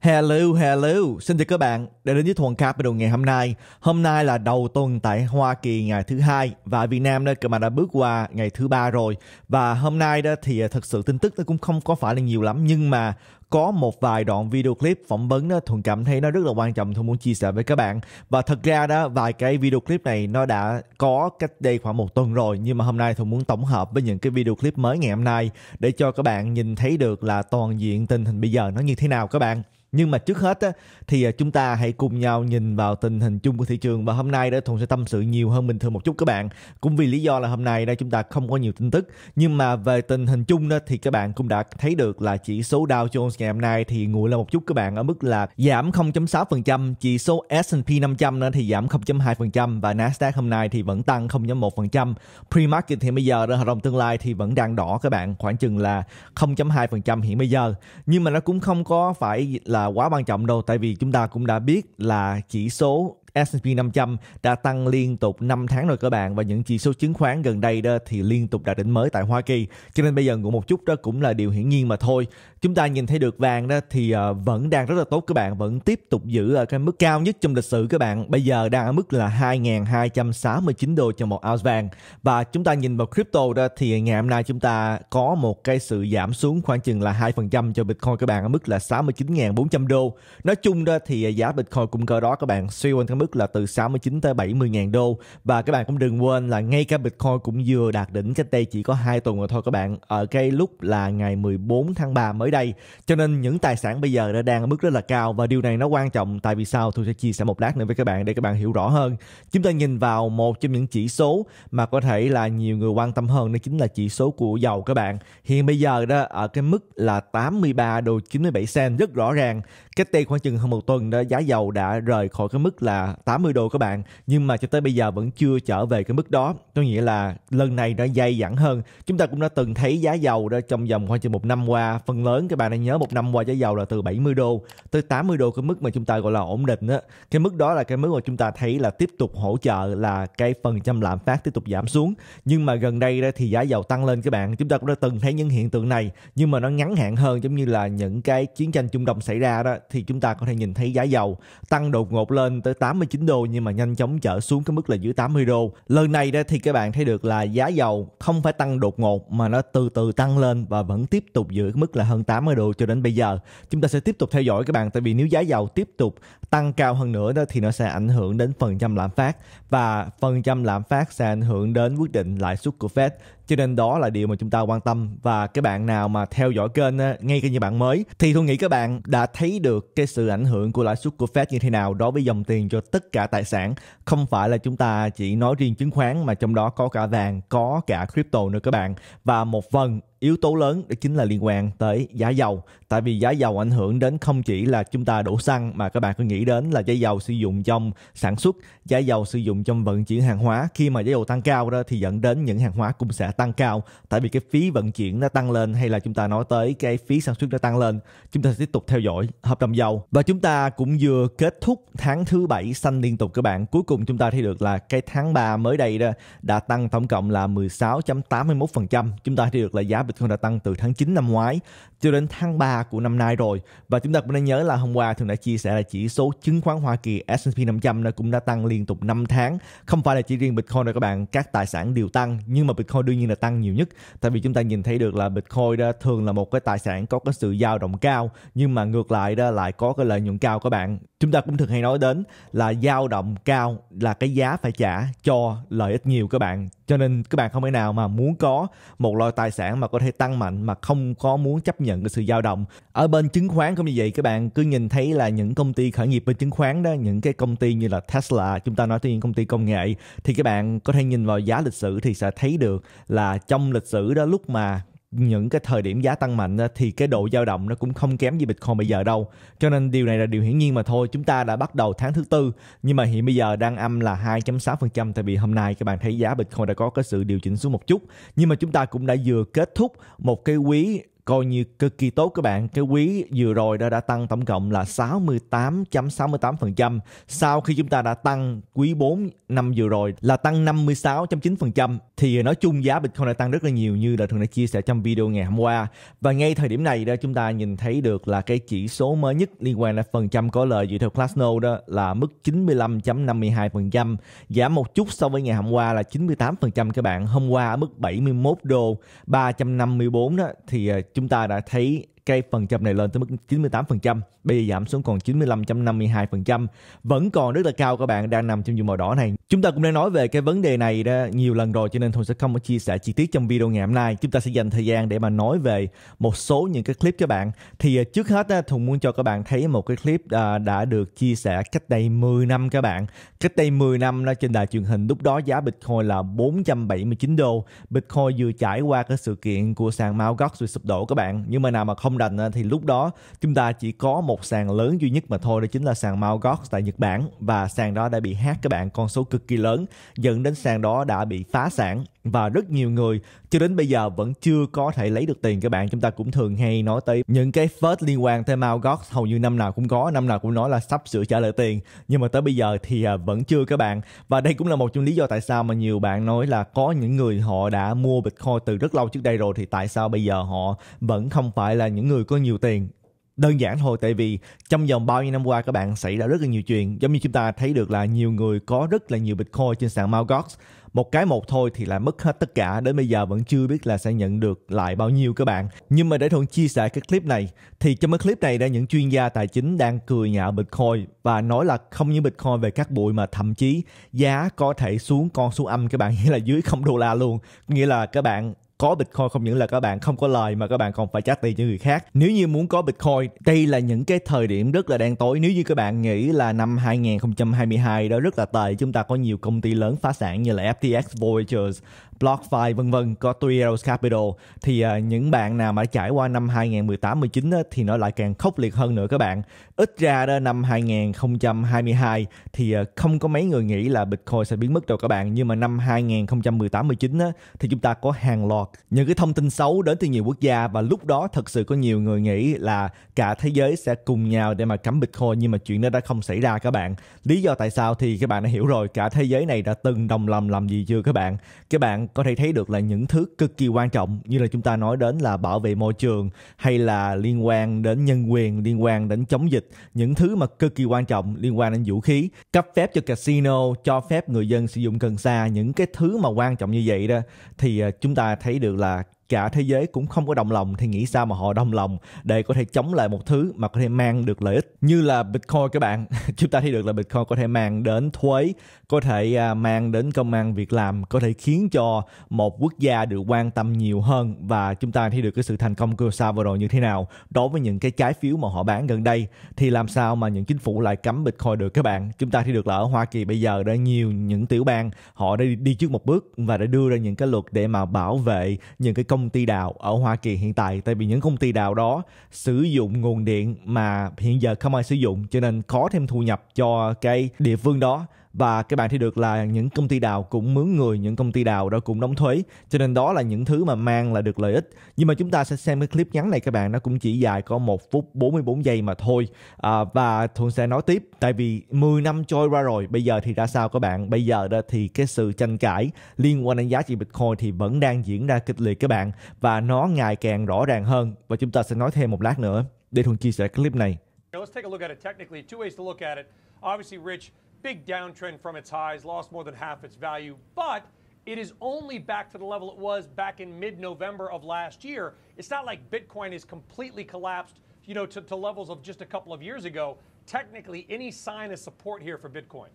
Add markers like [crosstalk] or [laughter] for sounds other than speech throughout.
Hello, hello, xin chào các bạn đã đến với Thuần Capital ngày hôm nay. Hôm nay là đầu tuần tại Hoa Kỳ ngày thứ hai và Việt Nam đó mà đã bước qua ngày thứ ba rồi. Và hôm nay đó thì à, thật sự tin tức nó cũng không có phải là nhiều lắm nhưng mà có một vài đoạn video clip phỏng vấn đó thuần cảm thấy nó rất là quan trọng thuần muốn chia sẻ với các bạn và thật ra đó vài cái video clip này nó đã có cách đây khoảng một tuần rồi nhưng mà hôm nay thuần muốn tổng hợp với những cái video clip mới ngày hôm nay để cho các bạn nhìn thấy được là toàn diện tình hình bây giờ nó như thế nào các bạn nhưng mà trước hết á, thì à, chúng ta hãy cùng nhau nhìn vào tình hình chung của thị trường và hôm nay đó thùng sẽ tâm sự nhiều hơn bình thường một chút các bạn cũng vì lý do là hôm nay đây chúng ta không có nhiều tin tức nhưng mà về tình hình chung đó thì các bạn cũng đã thấy được là chỉ số Dow Jones ngày hôm nay thì nguội lên một chút các bạn ở mức là giảm 0.6% chỉ số S&P 500 đó thì giảm 0.2% và Nasdaq hôm nay thì vẫn tăng 0.1% pre-market thì bây giờ đó hợp đồng tương lai thì vẫn đang đỏ các bạn khoảng chừng là 0.2% hiện bây giờ nhưng mà nó cũng không có phải là là quá quan trọng đâu tại vì chúng ta cũng đã biết là chỉ số S&P 500 đã tăng liên tục 5 tháng rồi các bạn và những chỉ số chứng khoán gần đây đó thì liên tục đạt đỉnh mới tại Hoa Kỳ. Cho nên bây giờ ngủ một chút đó cũng là điều hiển nhiên mà thôi. Chúng ta nhìn thấy được vàng đó thì ờ, vẫn đang rất là tốt các bạn, vẫn tiếp tục giữ ở cái mức cao nhất trong lịch sử các bạn. Bây giờ đang ở mức là 2.269 đô cho một ounce vàng. Và chúng ta nhìn vào crypto đó thì ngày hôm nay chúng ta có một cái sự giảm xuống khoảng chừng là 2% cho Bitcoin các bạn ở mức là 69.400 đô. Nói chung đó thì giá Bitcoin cũng cơ đó các bạn. Suy quanh mức là từ 69 tới 70 ngàn đô và các bạn cũng đừng quên là ngay cả Bitcoin cũng vừa đạt đỉnh cách đây chỉ có hai tuần rồi thôi các bạn ở cái lúc là ngày 14 tháng 3 mới đây cho nên những tài sản bây giờ đã đang ở mức rất là cao và điều này nó quan trọng tại vì sao tôi sẽ chia sẻ một lát nữa với các bạn để các bạn hiểu rõ hơn chúng ta nhìn vào một trong những chỉ số mà có thể là nhiều người quan tâm hơn đó chính là chỉ số của dầu các bạn hiện bây giờ đó ở cái mức là 83 đô 97 cent rất rõ ràng cách đây khoảng chừng hơn một tuần đó giá dầu đã rời khỏi cái mức là là 80 đô các bạn nhưng mà cho tới bây giờ vẫn chưa trở về cái mức đó có nghĩa là lần này nó dày dẳng hơn chúng ta cũng đã từng thấy giá dầu đó trong vòng khoảng chừng một năm qua phần lớn các bạn đã nhớ một năm qua giá dầu là từ 70 đô tới 80 đô cái mức mà chúng ta gọi là ổn định á cái mức đó là cái mức mà chúng ta thấy là tiếp tục hỗ trợ là cái phần trăm lạm phát tiếp tục giảm xuống nhưng mà gần đây đó thì giá dầu tăng lên các bạn chúng ta cũng đã từng thấy những hiện tượng này nhưng mà nó ngắn hạn hơn giống như là những cái chiến tranh Trung Đông xảy ra đó thì chúng ta có thể nhìn thấy giá dầu tăng đột ngột lên tới 80 89 đô nhưng mà nhanh chóng trở xuống cái mức là dưới 80 đô. Lần này đó thì các bạn thấy được là giá dầu không phải tăng đột ngột mà nó từ từ tăng lên và vẫn tiếp tục giữ mức là hơn 80 đô cho đến bây giờ. Chúng ta sẽ tiếp tục theo dõi các bạn tại vì nếu giá dầu tiếp tục tăng cao hơn nữa đó thì nó sẽ ảnh hưởng đến phần trăm lạm phát và phần trăm lạm phát sẽ ảnh hưởng đến quyết định lãi suất của Fed cho nên đó là điều mà chúng ta quan tâm và các bạn nào mà theo dõi kênh ngay kênh như bạn mới thì tôi nghĩ các bạn đã thấy được cái sự ảnh hưởng của lãi suất của Fed như thế nào đối với dòng tiền cho tất cả tài sản không phải là chúng ta chỉ nói riêng chứng khoán mà trong đó có cả vàng có cả crypto nữa các bạn và một phần yếu tố lớn đó chính là liên quan tới giá dầu tại vì giá dầu ảnh hưởng đến không chỉ là chúng ta đổ xăng mà các bạn cứ nghĩ đến là giá dầu sử dụng trong sản xuất giá dầu sử dụng trong vận chuyển hàng hóa khi mà giá dầu tăng cao đó thì dẫn đến những hàng hóa cũng sẽ tăng cao tại vì cái phí vận chuyển nó tăng lên hay là chúng ta nói tới cái phí sản xuất nó tăng lên chúng ta sẽ tiếp tục theo dõi hợp đồng dầu và chúng ta cũng vừa kết thúc tháng thứ bảy xanh liên tục các bạn cuối cùng chúng ta thấy được là cái tháng 3 mới đây đó đã tăng tổng cộng là 16.81% chúng ta thấy được là giá Bitcoin đã tăng từ tháng 9 năm ngoái cho đến tháng 3 của năm nay rồi. Và chúng ta cũng nên nhớ là hôm qua thường đã chia sẻ là chỉ số chứng khoán Hoa Kỳ S&P 500 nó cũng đã tăng liên tục 5 tháng. Không phải là chỉ riêng Bitcoin đâu các bạn, các tài sản đều tăng nhưng mà Bitcoin đương nhiên là tăng nhiều nhất. Tại vì chúng ta nhìn thấy được là Bitcoin đó thường là một cái tài sản có cái sự dao động cao nhưng mà ngược lại đó lại có cái lợi nhuận cao các bạn. Chúng ta cũng thường hay nói đến là dao động cao là cái giá phải trả cho lợi ích nhiều các bạn cho nên các bạn không thể nào mà muốn có một loại tài sản mà có thể tăng mạnh mà không có muốn chấp nhận cái sự dao động ở bên chứng khoán cũng như vậy các bạn cứ nhìn thấy là những công ty khởi nghiệp bên chứng khoán đó những cái công ty như là Tesla chúng ta nói tới những công ty công nghệ thì các bạn có thể nhìn vào giá lịch sử thì sẽ thấy được là trong lịch sử đó lúc mà những cái thời điểm giá tăng mạnh thì cái độ dao động nó cũng không kém gì Bitcoin bây giờ đâu. Cho nên điều này là điều hiển nhiên mà thôi. Chúng ta đã bắt đầu tháng thứ tư nhưng mà hiện bây giờ đang âm là 2.6% tại vì hôm nay các bạn thấy giá Bitcoin đã có cái sự điều chỉnh xuống một chút. Nhưng mà chúng ta cũng đã vừa kết thúc một cái quý coi như cực kỳ tốt các bạn. Cái quý vừa rồi đó đã tăng tổng cộng là 68.68% sau khi chúng ta đã tăng quý 4 năm vừa rồi là tăng 56.9% thì nói chung giá Bitcoin đã tăng rất là nhiều như là thường đã chia sẻ trong video ngày hôm qua. Và ngay thời điểm này đó chúng ta nhìn thấy được là cái chỉ số mới nhất liên quan đến phần trăm có lời dựa theo Glassnode đó là mức 95.52%, giảm một chút so với ngày hôm qua là 98% các bạn. Hôm qua ở mức 71 đô 354 đó thì à, chúng ta đã thấy cái phần trăm này lên tới mức 98%, bây giờ giảm xuống còn 95.52%, vẫn còn rất là cao các bạn đang nằm trong vùng màu đỏ này. Chúng ta cũng đã nói về cái vấn đề này đã nhiều lần rồi cho nên Thuận sẽ không có chia sẻ chi tiết trong video ngày hôm nay. Chúng ta sẽ dành thời gian để mà nói về một số những cái clip các bạn. Thì à, trước hết thùng muốn cho các bạn thấy một cái clip à, đã được chia sẻ cách đây 10 năm các bạn. Cách đây 10 năm trên đài truyền hình lúc đó giá Bitcoin là 479 đô. Bitcoin vừa trải qua cái sự kiện của sàn Mt. Gox sụp đổ các bạn. Nhưng mà nào mà không rành ờ, thì lúc đó chúng ta chỉ có một sàn lớn duy nhất mà thôi đó chính là sàn Mt. Gox tại Nhật Bản và sàn đó đã bị hát các bạn con số cực kỳ lớn dẫn đến sàn đó đã bị phá sản và rất nhiều người cho đến bây giờ vẫn chưa có thể lấy được tiền các bạn chúng ta cũng thường hay nói tới những cái phết liên quan tới Mt. Gox hầu như năm nào cũng có năm nào cũng nói là sắp sửa trả lại tiền nhưng mà tới bây giờ thì ờ, vẫn chưa các bạn và đây cũng là một trong lý do tại sao mà nhiều bạn nói là có những người họ đã mua Bitcoin từ rất lâu trước đây rồi thì tại sao bây giờ họ vẫn không phải là những những người có nhiều tiền đơn giản thôi tại vì trong vòng bao nhiêu năm qua các bạn xảy ra rất là nhiều chuyện giống như chúng ta thấy được là nhiều người có rất là nhiều bitcoin trên sàn Mt. Gox một cái một thôi thì lại mất hết tất cả đến bây giờ vẫn chưa biết là sẽ nhận được lại bao nhiêu các bạn nhưng mà để thuận chia sẻ cái clip này thì trong cái clip này đã những chuyên gia tài chính đang cười nhạo bitcoin và nói là không những bitcoin về các bụi mà thậm chí giá có thể xuống con số âm các bạn nghĩa là dưới không đô la luôn nghĩa là các bạn có Bitcoin không những là các bạn không có lời mà các bạn còn phải trả tiền cho người khác. Nếu như muốn có Bitcoin, đây là những cái thời điểm rất là đen tối. Nếu như các bạn nghĩ là năm 2022 đó rất là tệ, chúng ta có nhiều công ty lớn phá sản như là FTX Voyagers, BlockFi vân vân có Three Capital thì uh, những bạn nào mà đã trải qua năm 2018 19 á, thì nó lại càng khốc liệt hơn nữa các bạn. Ít ra đó năm 2022 thì uh, không có mấy người nghĩ là Bitcoin sẽ biến mất đâu các bạn, nhưng mà năm 2018 19 á, thì chúng ta có hàng loạt những cái thông tin xấu đến từ nhiều quốc gia và lúc đó thật sự có nhiều người nghĩ là cả thế giới sẽ cùng nhau để mà cấm Bitcoin nhưng mà chuyện đó đã không xảy ra các bạn. Lý do tại sao thì các bạn đã hiểu rồi, cả thế giới này đã từng đồng lòng làm gì chưa các bạn? Các bạn có thể thấy được là những thứ cực kỳ quan trọng như là chúng ta nói đến là bảo vệ môi trường hay là liên quan đến nhân quyền liên quan đến chống dịch những thứ mà cực kỳ quan trọng liên quan đến vũ khí cấp phép cho casino cho phép người dân sử dụng cần sa những cái thứ mà quan trọng như vậy đó thì ờ, chúng ta thấy được là cả thế giới cũng không có đồng lòng thì nghĩ sao mà họ đồng lòng để có thể chống lại một thứ mà có thể mang được lợi ích như là Bitcoin các bạn [laughs] chúng ta thấy được là Bitcoin có thể mang đến thuế có thể à, mang đến công an việc làm có thể khiến cho một quốc gia được quan tâm nhiều hơn và chúng ta thấy được cái sự thành công của sao vừa rồi như thế nào đối với những cái trái phiếu mà họ bán gần đây thì làm sao mà những chính phủ lại cấm Bitcoin được các bạn chúng ta thấy được là ở Hoa Kỳ bây giờ đã nhiều những tiểu bang họ đã đi trước một bước và đã đưa ra những cái luật để mà bảo vệ những cái công công ty đào ở Hoa Kỳ hiện tại tại vì những công ty đào đó sử dụng nguồn điện mà hiện giờ không ai sử dụng cho nên có thêm thu nhập cho cái địa phương đó và các bạn thì được là những công ty đào cũng mướn người những công ty đào đó cũng đóng thuế cho nên đó là những thứ mà mang là được lợi ích nhưng mà chúng ta sẽ xem cái clip ngắn này các bạn nó cũng chỉ dài có 1 phút 44 giây mà thôi à, và thuận sẽ nói tiếp tại vì 10 năm trôi qua rồi bây giờ thì ra sao các bạn bây giờ đó thì cái sự tranh cãi liên quan đến giá trị bitcoin thì vẫn đang diễn ra kịch liệt các bạn và nó ngày càng rõ ràng hơn và chúng ta sẽ nói thêm một lát nữa để thuận chia sẻ clip này let's take a look at it technically. Two ways to look at it. Obviously, Rich, big downtrend from its highs, lost more than half its value, but it is only back to the level it was back in mid November of last year. It's not like Bitcoin is completely collapsed, you know, to, to, levels of just a couple of years ago. Technically, any sign of support here for Bitcoin?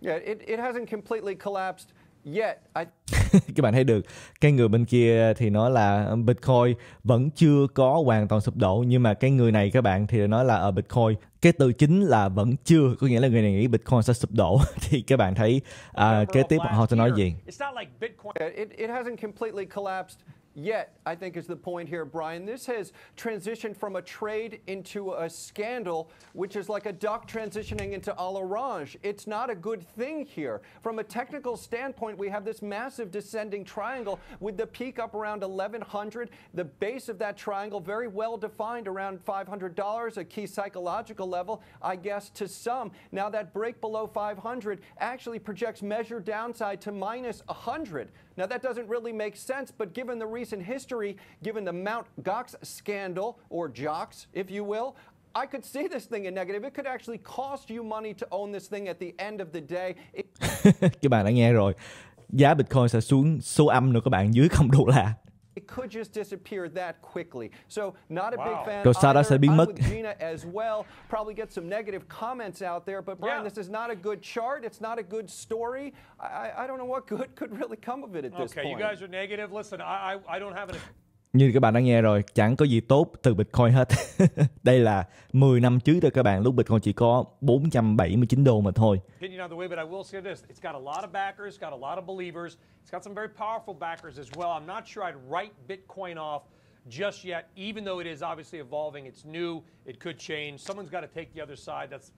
Yeah, it, it hasn't completely collapsed. [laughs] các bạn thấy được cái người bên kia thì nói là bitcoin vẫn chưa có hoàn toàn sụp đổ nhưng mà cái người này các bạn thì nói là ở bitcoin cái từ chính là vẫn chưa có nghĩa là người này nghĩ bitcoin sẽ sụp đổ [laughs] thì các bạn thấy uh, kế tiếp họ sẽ nói gì yet, I think is the point here, Brian. This has transitioned from a trade into a scandal, which is like a duck transitioning into a l'orange. It's not a good thing here. From a technical standpoint, we have this massive descending triangle with the peak up around 1100, the base of that triangle very well defined around $500, a key psychological level, I guess, to some. Now that break below 500 actually projects measured downside to minus 100. Now, that doesn't really make sense, but given the recent history, given the Mount Gox scandal, or JOX, if you will, I could see this thing in negative. It could actually cost you money to own this thing at the end of the day. It... [laughs] các bạn đã nghe rồi. Giá Bitcoin sẽ xuống số âm nữa các bạn dưới không đô la it could just disappear that quickly. So not a wow. big fan. Go Saras at Big Mac. Gina as well. Probably get some negative comments out there. But Brian, yeah. this is not a good chart. It's not a good story. I, I don't know what good could really come of it at okay, this point. Okay, you guys are negative. Listen, I, I, I don't have an. như các bạn đã nghe rồi, chẳng có gì tốt từ Bitcoin hết. [laughs] Đây là 10 năm trước thôi các bạn, lúc Bitcoin chỉ có 479 đô mà thôi. Just yet, even though it is obviously evolving, it's new, it could change. Someone's got to take the other side. That's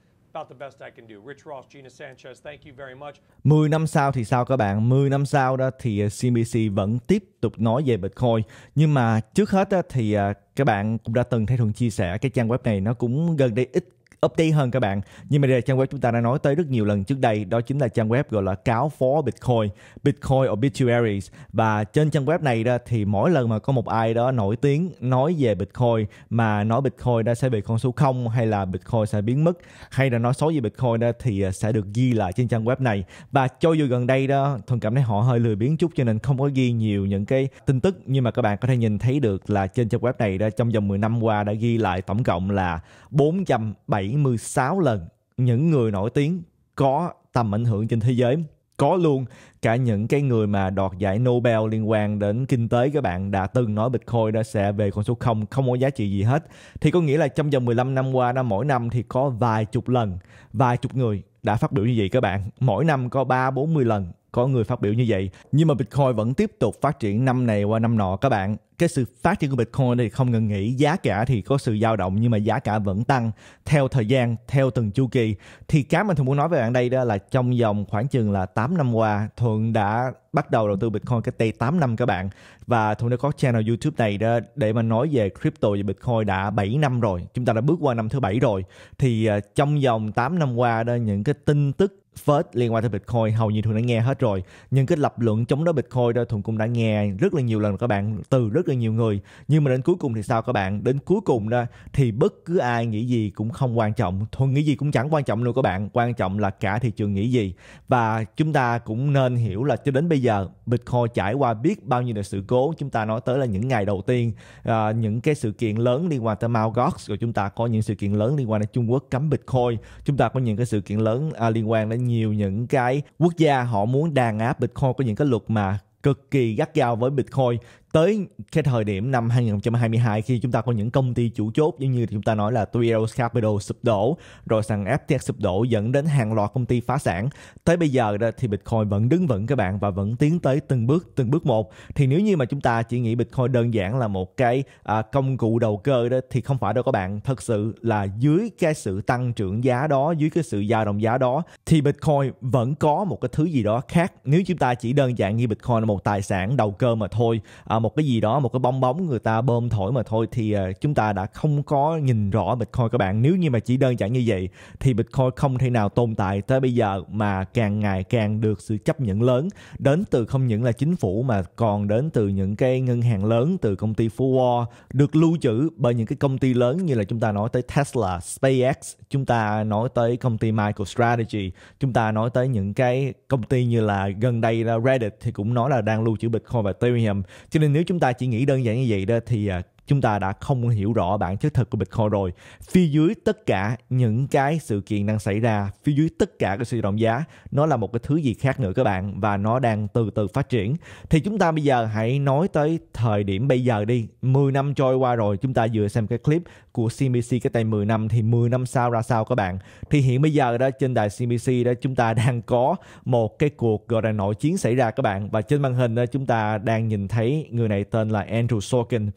10 năm sau thì sao các bạn? 10 năm sau đó thì CNBC ờ, vẫn tiếp tục nói về Bitcoin. Nhưng mà trước hết thì ờ, các bạn cũng đã từng thấy Thuận chia sẻ cái trang web này nó cũng gần đây ít update hơn các bạn nhưng mà đây là trang web chúng ta đã nói tới rất nhiều lần trước đây đó chính là trang web gọi là cáo phó bitcoin bitcoin obituaries và trên trang web này đó thì mỗi lần mà có một ai đó nổi tiếng nói về bitcoin mà nói bitcoin đã sẽ bị con số không hay là bitcoin sẽ biến mất hay là nói xấu về bitcoin đó thì à, sẽ được ghi lại trên trang web này và cho dù gần đây đó thuần cảm thấy họ hơi lười biến chút cho nên không có ghi nhiều những cái tin tức nhưng mà các bạn có thể nhìn thấy được là trên trang web này đó trong vòng 10 năm qua đã ghi lại tổng cộng là 407 76 lần những người nổi tiếng có tầm ảnh hưởng trên thế giới có luôn cả những cái người mà đoạt giải Nobel liên quan đến kinh tế các bạn đã từng nói Bitcoin đã sẽ về con số 0, không có giá trị gì hết. Thì có nghĩa là trong vòng 15 năm qua đó mỗi năm thì có vài chục lần, vài chục người đã phát biểu như vậy các bạn. Mỗi năm có 3 40 lần có người phát biểu như vậy. Nhưng mà Bitcoin vẫn tiếp tục phát triển năm này qua năm nọ các bạn cái sự phát triển của Bitcoin thì không ngừng nghỉ giá cả thì có sự dao động nhưng mà giá cả vẫn tăng theo thời gian theo từng chu kỳ thì cái mình thường muốn nói với bạn đây đó là trong vòng khoảng chừng là 8 năm qua Thuận đã bắt đầu đầu tư Bitcoin cách đây 8 năm các bạn và Thuận đã có channel YouTube này đó để mà nói về crypto và Bitcoin đã 7 năm rồi chúng ta đã bước qua năm thứ bảy rồi thì à, trong vòng 8 năm qua đó những cái tin tức First liên quan tới Bitcoin hầu như Thuận đã nghe hết rồi Nhưng cái lập luận chống đối Bitcoin đó Thuận cũng đã nghe rất là nhiều lần các bạn Từ rất là nhiều người nhưng mà đến cuối cùng thì sao các bạn đến cuối cùng đó thì bất cứ ai nghĩ gì cũng không quan trọng thôi nghĩ gì cũng chẳng quan trọng luôn các bạn quan trọng là cả thị trường nghĩ gì và chúng ta cũng nên hiểu là cho đến bây giờ bitcoin trải qua biết bao nhiêu là sự cố chúng ta nói tới là những ngày đầu tiên uh, những cái sự kiện lớn liên quan tới Mt. Gox rồi chúng ta có những sự kiện lớn liên quan đến Trung Quốc cấm bitcoin chúng ta có những cái sự kiện lớn uh, liên quan đến nhiều những cái quốc gia họ muốn đàn áp bitcoin có những cái luật mà cực kỳ gắt gao với Bitcoin tới cái thời điểm năm 2022 khi chúng ta có những công ty chủ chốt giống như chúng ta nói là Tuiros Capital sụp đổ rồi sàn FTX sụp đổ dẫn đến hàng loạt công ty phá sản tới bây giờ đó thì Bitcoin vẫn đứng vững các bạn và vẫn tiến tới từng bước từng bước một thì nếu như mà chúng ta chỉ nghĩ Bitcoin đơn giản là một cái à, công cụ đầu cơ đó thì không phải đâu các bạn thật sự là dưới cái sự tăng trưởng giá đó dưới cái sự dao động giá đó thì Bitcoin vẫn có một cái thứ gì đó khác nếu chúng ta chỉ đơn giản như Bitcoin là một tài sản đầu cơ mà thôi à, một cái gì đó một cái bong bóng người ta bơm thổi mà thôi thì à, chúng ta đã không có nhìn rõ bitcoin các bạn nếu như mà chỉ đơn giản như vậy thì bitcoin không thể nào tồn tại tới bây giờ mà càng ngày càng được sự chấp nhận lớn đến từ không những là chính phủ mà còn đến từ những cái ngân hàng lớn từ công ty Phú Wall được lưu trữ bởi những cái công ty lớn như là chúng ta nói tới Tesla, SpaceX, chúng ta nói tới công ty MicroStrategy, chúng ta nói tới những cái công ty như là gần đây là Reddit thì cũng nói là đang lưu trữ Bitcoin và Ethereum. Cho nên nếu chúng ta chỉ nghĩ đơn giản như vậy đó thì à, chúng ta đã không hiểu rõ bản chất thật của Bitcoin rồi. Phía dưới tất cả những cái sự kiện đang xảy ra, phía dưới tất cả cái sự động giá, nó là một cái thứ gì khác nữa các bạn và nó đang từ từ phát triển. Thì chúng ta bây giờ hãy nói tới thời điểm bây giờ đi. 10 năm trôi qua rồi, chúng ta vừa xem cái clip của CNBC cái tay 10 năm thì 10 năm sau ra sao các bạn. Thì hiện bây giờ đó trên đài CNBC đó chúng ta đang có một cái cuộc gọi là nội chiến xảy ra các bạn và trên màn hình đó chúng ta đang nhìn thấy người này tên là Andrew Sorkin.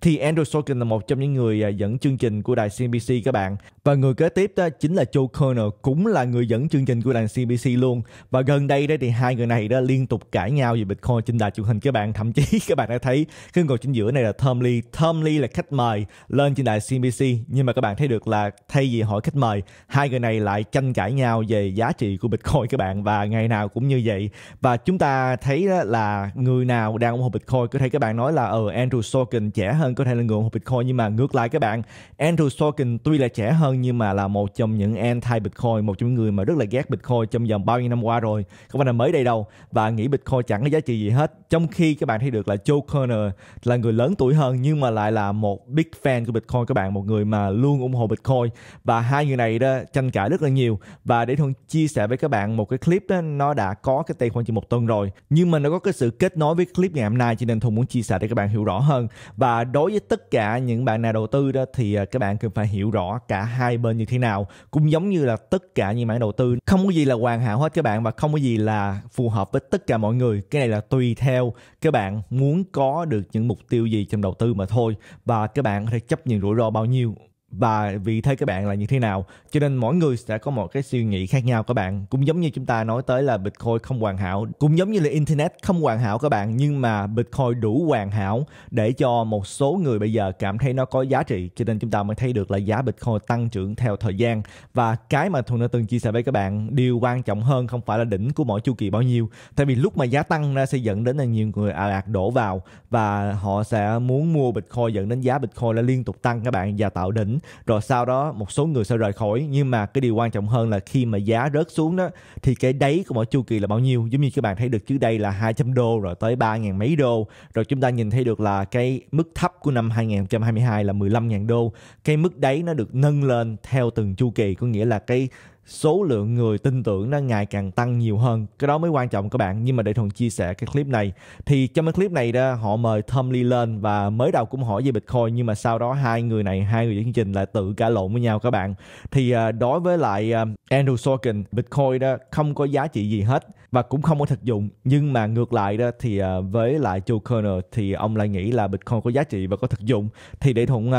Thì Andrew Sorkin là một trong những người à, dẫn chương trình của đài CBC các bạn. Và người kế tiếp đó chính là Joe Kerner, cũng là người dẫn chương trình của đài CBC luôn. Và gần đây đó thì hai người này đã liên tục cãi nhau về Bitcoin trên đài truyền hình các bạn. Thậm chí [laughs] các bạn đã thấy cái ngồi chính giữa này là Tom Lee. Tom Lee là khách mời lên trên đài CBC. Nhưng mà các bạn thấy được là thay vì hỏi khách mời, hai người này lại tranh cãi nhau về giá trị của Bitcoin các bạn. Và ngày nào cũng như vậy. Và chúng ta thấy đó là người nào đang ủng hộ Bitcoin có thể các bạn nói là ở ờ, ừ, Andrew Sorkin trẻ hơn có thể là người ủng hộ Bitcoin nhưng mà ngược lại các bạn Andrew Sorkin tuy là trẻ hơn nhưng mà là một trong những anti Bitcoin một trong những người mà rất là ghét Bitcoin trong vòng bao nhiêu năm qua rồi không phải là mới đây đâu và nghĩ Bitcoin chẳng có giá trị gì hết trong khi các bạn thấy được là Joe Kerner là người lớn tuổi hơn nhưng mà lại là một big fan của Bitcoin các bạn một người mà luôn ủng hộ Bitcoin và hai người này đó tranh cãi rất là nhiều và để thuận chia sẻ với các bạn một cái clip đó nó đã có cái tây khoảng chỉ một tuần rồi nhưng mà nó có cái sự kết nối với clip ngày hôm nay cho nên thuận muốn chia sẻ để các bạn hiểu rõ hơn và đối đối với tất cả những bạn nào đầu tư đó thì à, các bạn cần phải hiểu rõ cả hai bên như thế nào cũng giống như là tất cả những mảng đầu tư không có gì là hoàn hảo hết các bạn và không có gì là phù hợp với tất cả mọi người cái này là tùy theo các bạn muốn có được những mục tiêu gì trong đầu tư mà thôi và các bạn có thể chấp nhận rủi ro bao nhiêu và vị thế các bạn là như thế nào cho nên mỗi người sẽ có một cái suy nghĩ khác nhau các bạn cũng giống như chúng ta nói tới là bitcoin không hoàn hảo cũng giống như là internet không hoàn hảo các bạn nhưng mà bitcoin đủ hoàn hảo để cho một số người bây giờ cảm thấy nó có giá trị cho nên chúng ta mới thấy được là giá bitcoin tăng trưởng theo thời gian và cái mà thuần đã từng chia sẻ với các bạn điều quan trọng hơn không phải là đỉnh của mỗi chu kỳ bao nhiêu tại vì lúc mà giá tăng nó sẽ dẫn đến là nhiều người ào ạt đổ vào và họ sẽ muốn mua bitcoin dẫn đến giá bitcoin là liên tục tăng các bạn và tạo đỉnh rồi sau đó một số người sẽ rời khỏi nhưng mà cái điều quan trọng hơn là khi mà giá rớt xuống đó thì cái đáy của mỗi chu kỳ là bao nhiêu giống như các bạn thấy được trước đây là 200 đô rồi tới 3 ngàn mấy đô rồi chúng ta nhìn thấy được là cái mức thấp của năm 2022 là 15 ngàn đô cái mức đáy nó được nâng lên theo từng chu kỳ có nghĩa là cái số lượng người tin tưởng nó ngày càng tăng nhiều hơn cái đó mới quan trọng các bạn nhưng mà để thuần chia sẻ cái clip này thì trong cái clip này đó họ mời Tom Lee lên và mới đầu cũng hỏi về Bitcoin nhưng mà sau đó hai người này hai người chương trình lại tự cãi lộn với nhau các bạn thì à, đối với lại à, Andrew Sorkin Bitcoin đó không có giá trị gì hết và cũng không có thực dụng nhưng mà ngược lại đó thì à, với lại Joe Kerner thì ông lại nghĩ là Bitcoin có giá trị và có thực dụng thì để thuận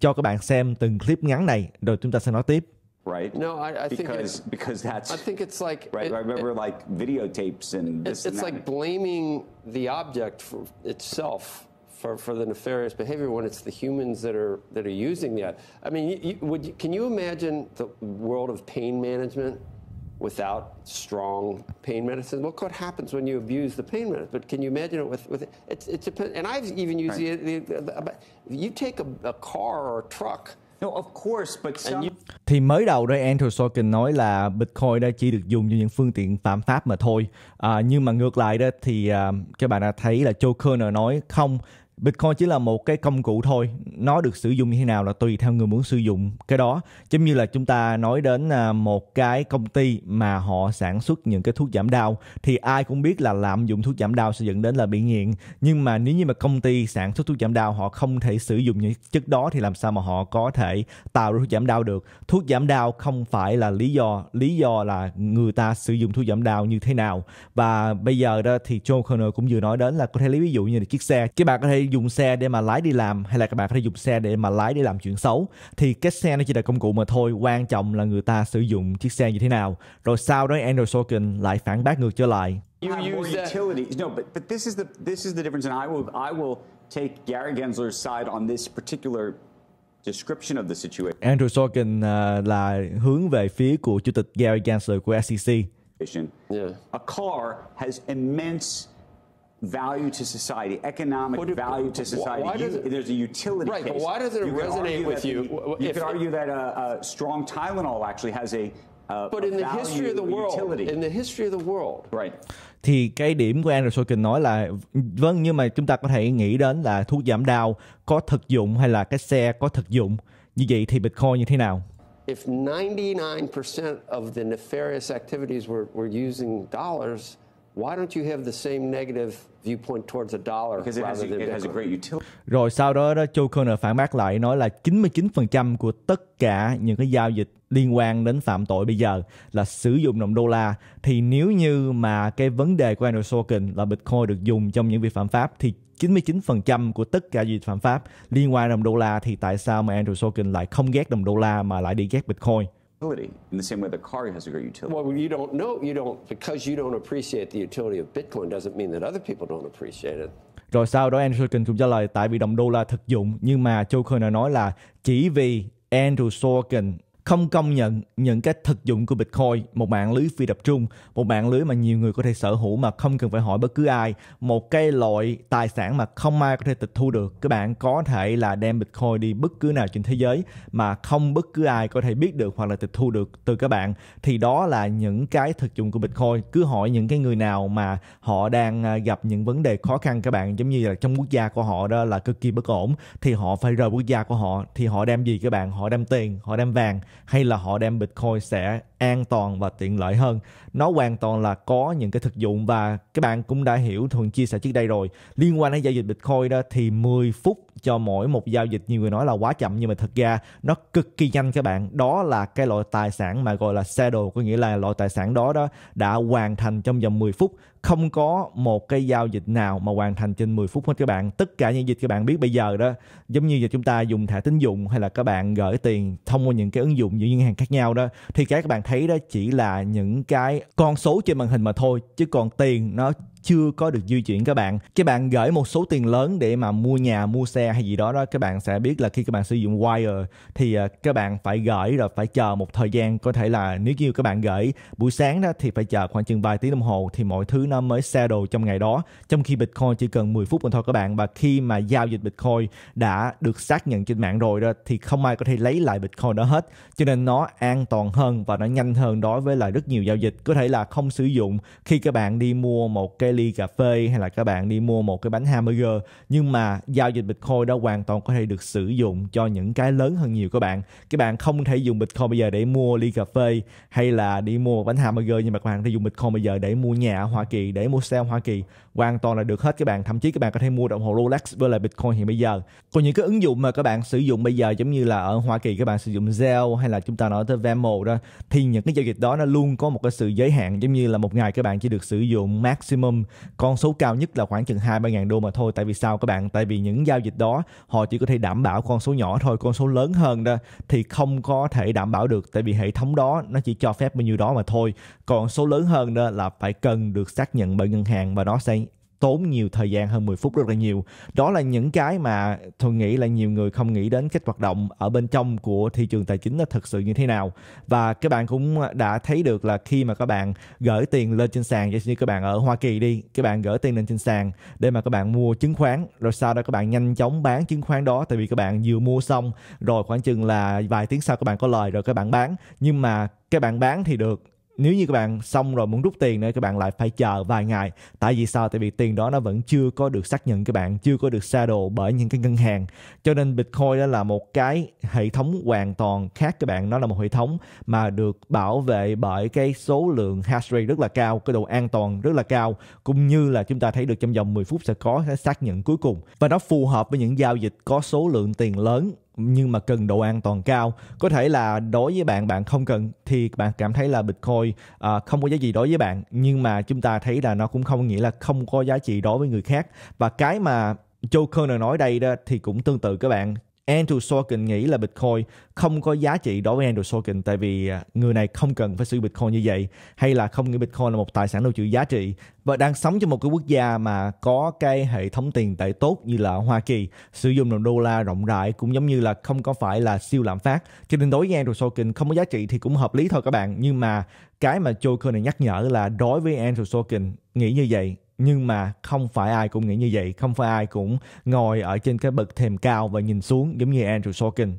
cho các bạn xem từng clip ngắn này rồi chúng ta sẽ nói tiếp right? No, I, I because, think because that's I think it's like right. It, I remember it, like videotapes and this. It's and like blaming the object for itself for, for the nefarious behavior when it's the humans that are that are using that. I mean, you, would you, can you imagine the world of pain management? Without strong pain medicine, look what happens when you abuse the pain medicine. But can you imagine it with with it's it's and I've even used right. the, the, the, the, you take a, a car or a truck Thì mới đầu đây Andrew Sorkin nói là Bitcoin đã chỉ được dùng cho những phương tiện phạm pháp mà thôi. À, nhưng mà ngược lại đó thì à, các bạn đã thấy là Joe Kerner nói không Bitcoin chỉ là một cái công cụ thôi, nó được sử dụng như thế nào là tùy theo người muốn sử dụng cái đó. Giống như là chúng ta nói đến à, một cái công ty mà họ sản xuất những cái thuốc giảm đau thì ai cũng biết là lạm dụng thuốc giảm đau sẽ dẫn đến là bị nghiện. Nhưng mà nếu như mà công ty sản xuất thuốc giảm đau họ không thể sử dụng những chất đó thì làm sao mà họ có thể tạo ra thuốc giảm đau được? Thuốc giảm đau không phải là lý do, lý do là người ta sử dụng thuốc giảm đau như thế nào. Và bây giờ đó thì John Connor cũng vừa nói đến là có thể lấy ví dụ như là chiếc xe, các bạn có thể dùng xe để mà lái đi làm hay là các bạn có thể dùng xe để mà lái để làm chuyện xấu thì cái xe nó chỉ là công cụ mà thôi quan trọng là người ta sử dụng chiếc xe như thế nào rồi sau đó Andrew Sorkin lại phản bác ngược trở lại You use that. No, but but this is the this is the difference, and I will I will take Gary Gensler's side on this particular description of the situation. Andrew Sorkin uh, là hướng về phía của chủ tịch Gary Gensler của SEC. Yeah. A car has immense value to society, economic do, value to society. You, it, there's a utility right, case. but why does it you resonate with you? The, you if, could argue that a, a, strong Tylenol actually has a, a But in the history of the world, utility. in the history of the world, right. Thì cái điểm của Andrew Sorkin nói là vâng nhưng mà chúng ta có thể nghĩ đến là thuốc giảm đau có thực dụng hay là cái xe có thực dụng. Như vậy thì Bitcoin như thế nào? If 99% of the nefarious activities were were using dollars Why don't you have the same negative viewpoint towards a dollar Because it has, than it has a great utility. Rồi sau đó, đó Joe Conner phản bác lại nói là 99% của tất cả những cái giao dịch liên quan đến phạm tội bây giờ là sử dụng đồng đô la thì nếu như mà cái vấn đề của Andrew Sorkin là Bitcoin được dùng trong những việc phạm pháp thì 99% của tất cả việc phạm pháp liên quan đồng đô la thì tại sao mà Andrew Sorkin lại không ghét đồng đô la mà lại đi ghét Bitcoin? utility in the same way the car has a great utility. Well, you don't know, you don't, because you don't appreciate the utility of Bitcoin doesn't mean that other people don't appreciate it. Rồi sau đó Andrew Sorkin cũng trả lời tại vì đồng đô la thực dụng nhưng mà Joe Coiner nói là chỉ vì Andrew Sorkin không công nhận những cái thực dụng của Bitcoin, một mạng lưới phi tập trung, một mạng lưới mà nhiều người có thể sở hữu mà không cần phải hỏi bất cứ ai, một cái loại tài sản mà không ai có thể tịch thu được. Các bạn có thể là đem Bitcoin đi bất cứ nào trên thế giới mà không bất cứ ai có thể biết được hoặc là tịch thu được từ các bạn. Thì đó là những cái thực dụng của Bitcoin. Cứ hỏi những cái người nào mà họ đang à, gặp những vấn đề khó khăn các bạn giống như là trong quốc gia của họ đó là cực kỳ bất ổn thì họ phải rời quốc gia của họ thì họ đem gì các bạn? Họ đem tiền, họ đem vàng hay là họ đem Bitcoin sẽ an toàn và tiện lợi hơn. Nó hoàn toàn là có những cái thực dụng và các bạn cũng đã hiểu thường chia sẻ trước đây rồi. Liên quan đến giao dịch Bitcoin đó thì 10 phút cho mỗi một giao dịch nhiều người nói là quá chậm nhưng mà thật ra nó cực kỳ nhanh các bạn đó là cái loại tài sản mà gọi là xe đồ có nghĩa là loại tài sản đó đó đã hoàn thành trong vòng 10 phút không có một cái giao dịch nào mà hoàn thành trên 10 phút hết các bạn tất cả những dịch các bạn biết bây giờ đó giống như là chúng ta dùng thẻ tín dụng hay là các bạn gửi tiền thông qua những cái ứng dụng giữa ngân hàng khác nhau đó thì cái các bạn thấy đó chỉ là những cái con số trên màn hình mà thôi chứ còn tiền nó chưa có được di chuyển các bạn các bạn gửi một số tiền lớn để mà mua nhà mua xe hay gì đó đó các bạn sẽ biết là khi các bạn sử dụng wire thì à, các bạn phải gửi rồi phải chờ một thời gian có thể là nếu như các bạn gửi buổi sáng đó thì phải chờ khoảng chừng vài tiếng đồng hồ thì mọi thứ nó mới settle trong ngày đó trong khi bitcoin chỉ cần 10 phút mà thôi các bạn và khi mà giao dịch bitcoin đã được xác nhận trên mạng rồi đó thì không ai có thể lấy lại bitcoin đó hết cho nên nó an toàn hơn và nó nhanh hơn đối với là rất nhiều giao dịch có thể là không sử dụng khi các bạn đi mua một cái cái ly cà phê hay là các bạn đi mua một cái bánh hamburger nhưng mà giao dịch bitcoin đó hoàn toàn có thể được sử dụng cho những cái lớn hơn nhiều các bạn các bạn không thể dùng bitcoin bây giờ để mua ly cà phê hay là đi mua một bánh hamburger nhưng mà các bạn có thể dùng bitcoin bây giờ để mua nhà ở hoa kỳ để mua xe ở hoa kỳ hoàn toàn là được hết các bạn thậm chí các bạn có thể mua đồng hồ rolex với lại bitcoin hiện bây giờ còn những cái ứng dụng mà các bạn sử dụng bây giờ giống như là ở hoa kỳ các bạn sử dụng zelle hay là chúng ta nói tới venmo đó thì những cái giao dịch đó nó luôn có một cái sự giới hạn giống như là một ngày các bạn chỉ được sử dụng maximum con số cao nhất là khoảng chừng hai ba ngàn đô mà thôi tại vì sao các bạn tại vì những giao dịch đó họ chỉ có thể đảm bảo con số nhỏ thôi con số lớn hơn đó thì không có thể đảm bảo được tại vì hệ thống đó nó chỉ cho phép bao nhiêu đó mà thôi còn số lớn hơn đó là phải cần được xác nhận bởi ngân hàng và nó sẽ tốn nhiều thời gian hơn 10 phút rất là nhiều. Đó là những cái mà tôi nghĩ là nhiều người không nghĩ đến cách hoạt động ở bên trong của thị trường tài chính là thực sự như thế nào. Và các bạn cũng đã thấy được là khi mà các bạn gửi tiền lên trên sàn, giả sử như các bạn ở Hoa Kỳ đi, các bạn gửi tiền lên trên sàn để mà các bạn mua chứng khoán, rồi sau đó các bạn nhanh chóng bán chứng khoán đó tại vì các bạn vừa mua xong rồi khoảng chừng là vài tiếng sau các bạn có lời rồi các bạn bán. Nhưng mà các bạn bán thì được nếu như các bạn xong rồi muốn rút tiền nữa các bạn lại phải chờ vài ngày tại vì sao tại vì tiền đó nó vẫn chưa có được xác nhận các bạn chưa có được đồ bởi những cái ngân hàng cho nên bitcoin đó là một cái hệ thống hoàn toàn khác các bạn nó là một hệ thống mà được bảo vệ bởi cái số lượng hash rate rất là cao cái độ an toàn rất là cao cũng như là chúng ta thấy được trong vòng 10 phút sẽ có xác nhận cuối cùng và nó phù hợp với những giao dịch có số lượng tiền lớn nhưng mà cần độ an toàn cao có thể là đối với bạn bạn không cần thì bạn cảm thấy là bitcoin à, không có giá trị đối với bạn nhưng mà chúng ta thấy là nó cũng không nghĩa là không có giá trị đối với người khác và cái mà Joe Kerner nói đây đó thì cũng tương tự các bạn Andrew Sorkin nghĩ là Bitcoin không có giá trị đối với Andrew Sorkin tại vì à, người này không cần phải sử dụng Bitcoin như vậy hay là không nghĩ Bitcoin là một tài sản lưu trữ giá trị và đang sống trong một cái quốc gia mà có cái hệ thống tiền tệ tốt như là Hoa Kỳ sử dụng đồng đô la rộng rãi cũng giống như là không có phải là siêu lạm phát cho nên đối với Andrew Sorkin không có giá trị thì cũng hợp lý thôi các bạn nhưng mà cái mà Joker này nhắc nhở là đối với Andrew Sorkin nghĩ như vậy nhưng mà không phải ai cũng nghĩ như vậy không phải ai cũng ngồi ở trên cái bậc thềm cao và nhìn xuống giống như Andrew Sorkin.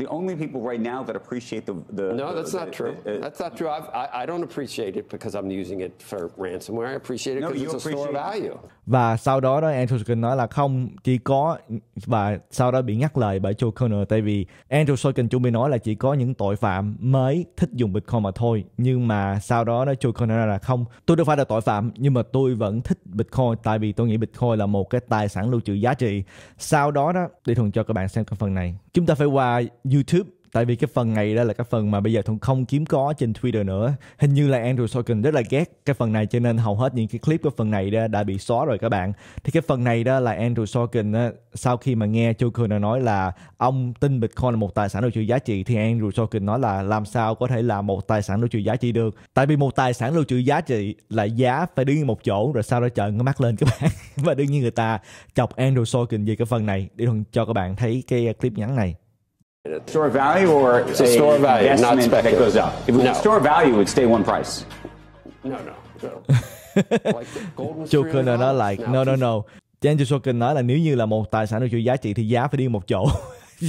The only people right now that appreciate the, the no, that's the, not the, true. Uh, uh, that's not true. I've, i I, don't appreciate it because I'm using it for ransom. I appreciate it because no, it's a store of value. Và sau đó đó Andrew Sorkin nói là không chỉ có và sau đó bị nhắc lại bởi Joe Conner tại vì Andrew Sorkin chuẩn bị nói là chỉ có những tội phạm mới thích dùng Bitcoin mà thôi nhưng mà sau đó đó Joe Conner là không tôi đâu phải là tội phạm nhưng mà tôi vẫn thích Bitcoin tại vì tôi nghĩ Bitcoin là một cái tài sản lưu trữ giá trị sau đó đó để thường cho các bạn xem cái phần này chúng ta phải qua YouTube tại vì cái phần này đó là cái phần mà bây giờ không kiếm có trên Twitter nữa hình như là Andrew Sorkin rất là ghét cái phần này cho nên hầu hết những cái clip của phần này đó đã bị xóa rồi các bạn thì cái phần này đó là Andrew Sorkin đó, sau khi mà nghe Joe Kerner nói là ông tin Bitcoin là một tài sản lưu trữ giá trị thì Andrew Sorkin nói là làm sao có thể là một tài sản lưu trữ giá trị được tại vì một tài sản lưu trữ giá trị là giá phải đứng một chỗ rồi sau đó chờ cái mắt lên các bạn [laughs] và đương nhiên người ta chọc Andrew Sorkin về cái phần này để cho các bạn thấy cái clip ngắn này Store value or it's a store value, investment not that goes up. If we no. store value, it would stay one price. No, no, no. [laughs] Joker là nó like no no no. Daniel Joker nói là nếu như là một tài sản được chuỗi giá trị thì giá phải đi một chỗ.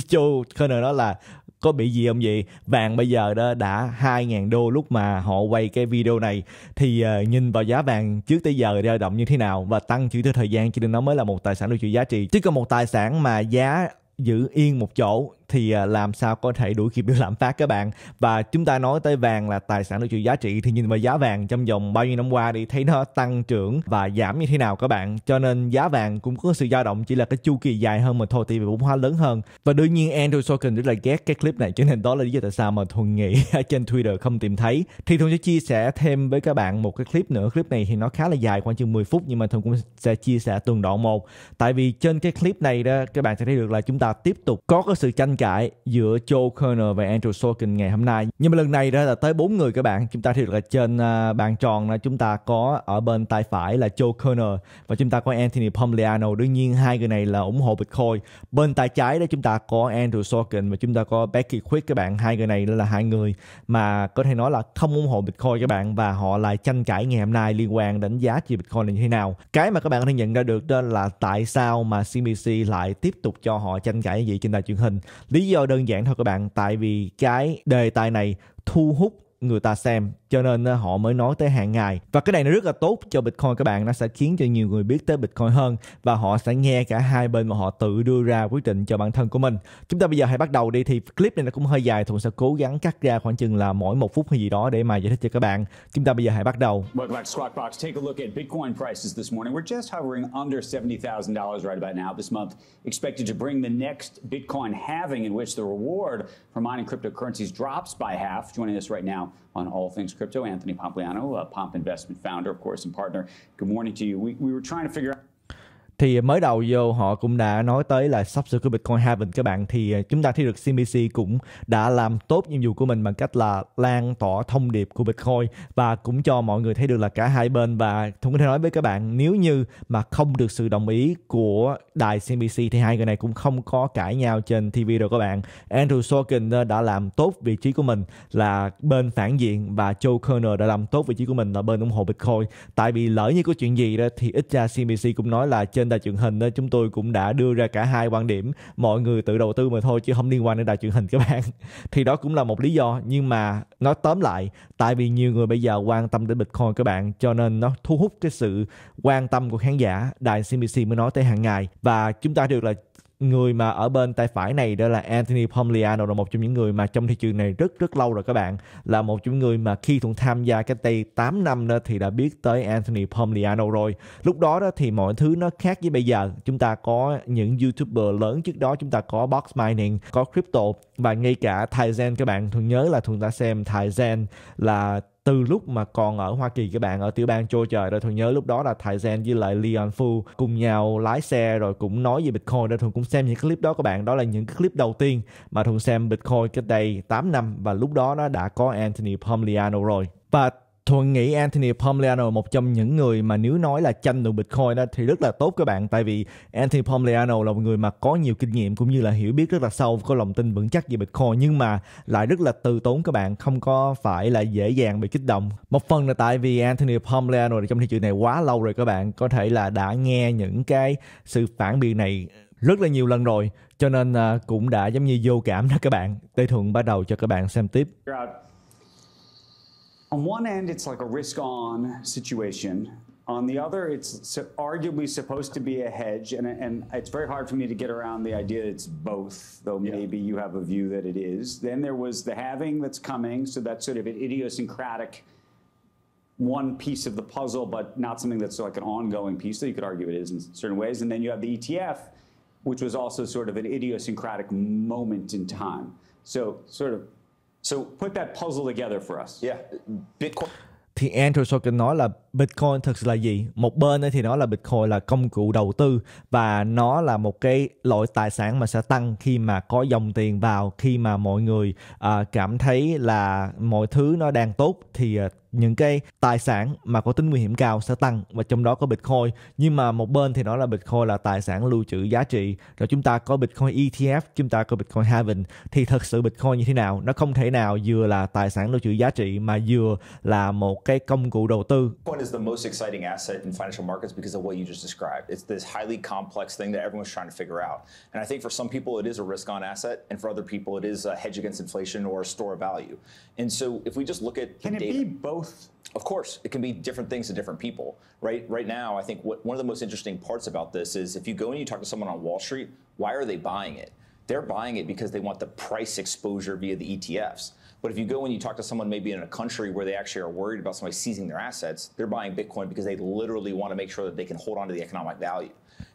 Châu [laughs] Kerner nói là có bị gì không vậy vàng bây giờ đó đã 2.000 đô lúc mà họ quay cái video này thì ờ, nhìn vào giá vàng trước tới giờ dao động như thế nào và tăng chỉ theo thời gian cho nên nó mới là một tài sản được chuỗi giá trị chứ còn một tài sản mà giá giữ yên một chỗ thì à, làm sao có thể đuổi kịp được lạm phát các bạn và chúng ta nói tới vàng là tài sản được chịu giá trị thì nhìn vào giá vàng trong vòng bao nhiêu năm qua đi thấy nó tăng trưởng và giảm như thế nào các bạn cho nên giá vàng cũng có sự dao động chỉ là cái chu kỳ dài hơn mà thôi thì vốn hóa lớn hơn và đương nhiên Andrew Sorkin rất là ghét cái clip này cho nên đó là lý do tại sao mà Thuần nghĩ [laughs] trên Twitter không tìm thấy thì Thuần sẽ chia sẻ thêm với các bạn một cái clip nữa clip này thì nó khá là dài khoảng chừng 10 phút nhưng mà Thuần cũng sẽ chia sẻ từng đoạn một tại vì trên cái clip này đó các bạn sẽ thấy được là chúng ta tiếp tục có cái sự tranh cãi giữa Joe Kerner và Andrew Sorkin ngày hôm nay. Nhưng mà lần này đó là tới bốn người các bạn. Chúng ta thì là trên à, bàn tròn là chúng ta có ở bên tay phải là Joe Kerner và chúng ta có Anthony Pompliano. Đương nhiên hai người này là ủng hộ Bitcoin. Bên tay trái đó chúng ta có Andrew Sorkin và chúng ta có Becky Quick các bạn. Hai người này là hai người mà có thể nói là không ủng hộ Bitcoin các bạn và họ lại tranh cãi ngày hôm nay liên quan đến giá trị Bitcoin là như thế nào. Cái mà các bạn có thể nhận ra được đó là tại sao mà CBC lại tiếp tục cho họ tranh cãi như vậy trên đài truyền hình lý do đơn giản thôi các bạn tại vì cái đề tài này thu hút người ta xem cho nên ờ, họ mới nói tới hàng ngày và cái này nó rất là tốt cho bitcoin các bạn nó sẽ khiến cho nhiều người biết tới bitcoin hơn và họ sẽ nghe cả hai bên mà họ tự đưa ra quyết định cho bản thân của mình chúng ta bây giờ hãy bắt đầu đi thì clip này nó cũng hơi dài thùng sẽ cố gắng cắt ra khoảng chừng là mỗi một phút hay gì đó để mà giải thích cho các bạn chúng ta bây giờ hãy bắt đầu Welcome back to Squawkbox. Take a look at Bitcoin prices this morning. We're just hovering under $70,000 right about now this month, expected to bring the next Bitcoin halving in which the reward for mining cryptocurrencies drops by half. Joining us right now on all things crypto. Anthony Pompliano, a Pomp Investment founder, of course, and partner. Good morning to you. We, we were trying to figure out. thì mới đầu vô họ cũng đã nói tới là sắp sửa của Bitcoin Haven các bạn thì à, chúng ta thấy được CBC cũng đã làm tốt nhiệm vụ của mình bằng cách là lan tỏa thông điệp của Bitcoin và cũng cho mọi người thấy được là cả hai bên và cũng có thể nói với các bạn nếu như mà không được sự đồng ý của đài CBC thì hai người này cũng không có cãi nhau trên TV đâu các bạn Andrew Sorkin ờ, đã làm tốt vị trí của mình là bên phản diện và Joe Kerner đã làm tốt vị trí của mình là bên ủng hộ Bitcoin tại vì lỡ như có chuyện gì đó thì ít ra CBC cũng nói là trên đài truyền hình đó, chúng tôi cũng đã đưa ra cả hai quan điểm mọi người tự đầu tư mà thôi chứ không liên quan đến đài truyền hình các bạn [laughs] thì đó cũng là một lý do nhưng mà nói tóm lại tại vì nhiều người bây giờ quan tâm đến bitcoin các bạn cho nên nó thu hút cái sự quan tâm của khán giả đài CNBC mới nói tới hàng ngày và chúng ta được là người mà ở bên tay phải này đó là Anthony Pomliano là một trong những người mà trong thị trường này rất rất lâu rồi các bạn là một trong những người mà khi thuận tham gia cái tay 8 năm đó thì đã biết tới Anthony Pomliano rồi lúc đó đó thì mọi thứ nó khác với bây giờ chúng ta có những youtuber lớn trước đó chúng ta có box mining có crypto và ngay cả thời gian các bạn thường nhớ là thường đã xem thời gian là từ lúc mà còn ở Hoa Kỳ các bạn ở tiểu bang Georgia rồi thường nhớ lúc đó là thời gian với lại Leon Fu cùng nhau lái xe rồi cũng nói về Bitcoin nên thường cũng xem những clip đó các bạn đó là những clip đầu tiên mà thường xem Bitcoin cách đây 8 năm và lúc đó nó đã có Anthony Pomliano rồi và Thuận nghĩ Anthony Pomliano một trong những người mà nếu nói là tranh được Bitcoin đó thì rất là tốt các bạn tại vì Anthony Pomliano là một người mà có nhiều kinh nghiệm cũng như là hiểu biết rất là sâu có lòng tin vững chắc về Bitcoin nhưng mà lại rất là từ tốn các bạn không có phải là dễ dàng bị kích động một phần là tại vì Anthony Pomliano trong thị trường này quá lâu rồi các bạn có thể là đã nghe những cái sự phản biện này rất là nhiều lần rồi cho nên à, cũng đã giống như vô cảm đó các bạn Tây Thuận bắt đầu cho các bạn xem tiếp on one end, it's like a risk on situation. On the other, it's arguably supposed to be a hedge, and, and it's very hard for me to get around the idea that it's both, though yeah. maybe you have a view that it is. Then there was the having that's coming, so that's sort of an idiosyncratic one piece of the puzzle, but not something that's like an ongoing piece, though so you could argue it is in certain ways. And then you have the ETF, which was also sort of an idiosyncratic moment in time. So, sort of So put that puzzle together for us. Yeah. Bitcoin thì Andrew Sorkin nói là Bitcoin thực sự là gì? Một bên thì nói là Bitcoin là công cụ đầu tư và nó là một cái loại tài sản mà sẽ tăng khi mà có dòng tiền vào, khi mà mọi người uh, cảm thấy là mọi thứ nó đang tốt thì uh, những cái tài sản mà có tính nguy hiểm cao sẽ tăng và trong đó có Bitcoin nhưng mà một bên thì nó là Bitcoin là tài sản lưu trữ giá trị rồi chúng ta có Bitcoin ETF chúng ta có Bitcoin Haven thì thật sự Bitcoin như thế nào nó không thể nào vừa là tài sản lưu trữ giá trị mà vừa là một cái công cụ đầu tư Bitcoin is the most exciting asset in financial markets because of what you just described it's this highly complex thing that everyone's trying to figure out and I think for some people it is a risk on asset and for other people it is a hedge against inflation or a store of value and so if we just look at can it data, be both both? Of course, it can be different things to different people, right? Right now, I think what, one of the most interesting parts about this is if you go and you talk to someone on Wall Street, why are they buying it? They're buying it because they want the price exposure via the ETFs. But if you go and you talk to someone maybe in a country where they actually are worried about somebody seizing their assets, they're buying Bitcoin because they literally want to make sure that they can hold on to the economic value.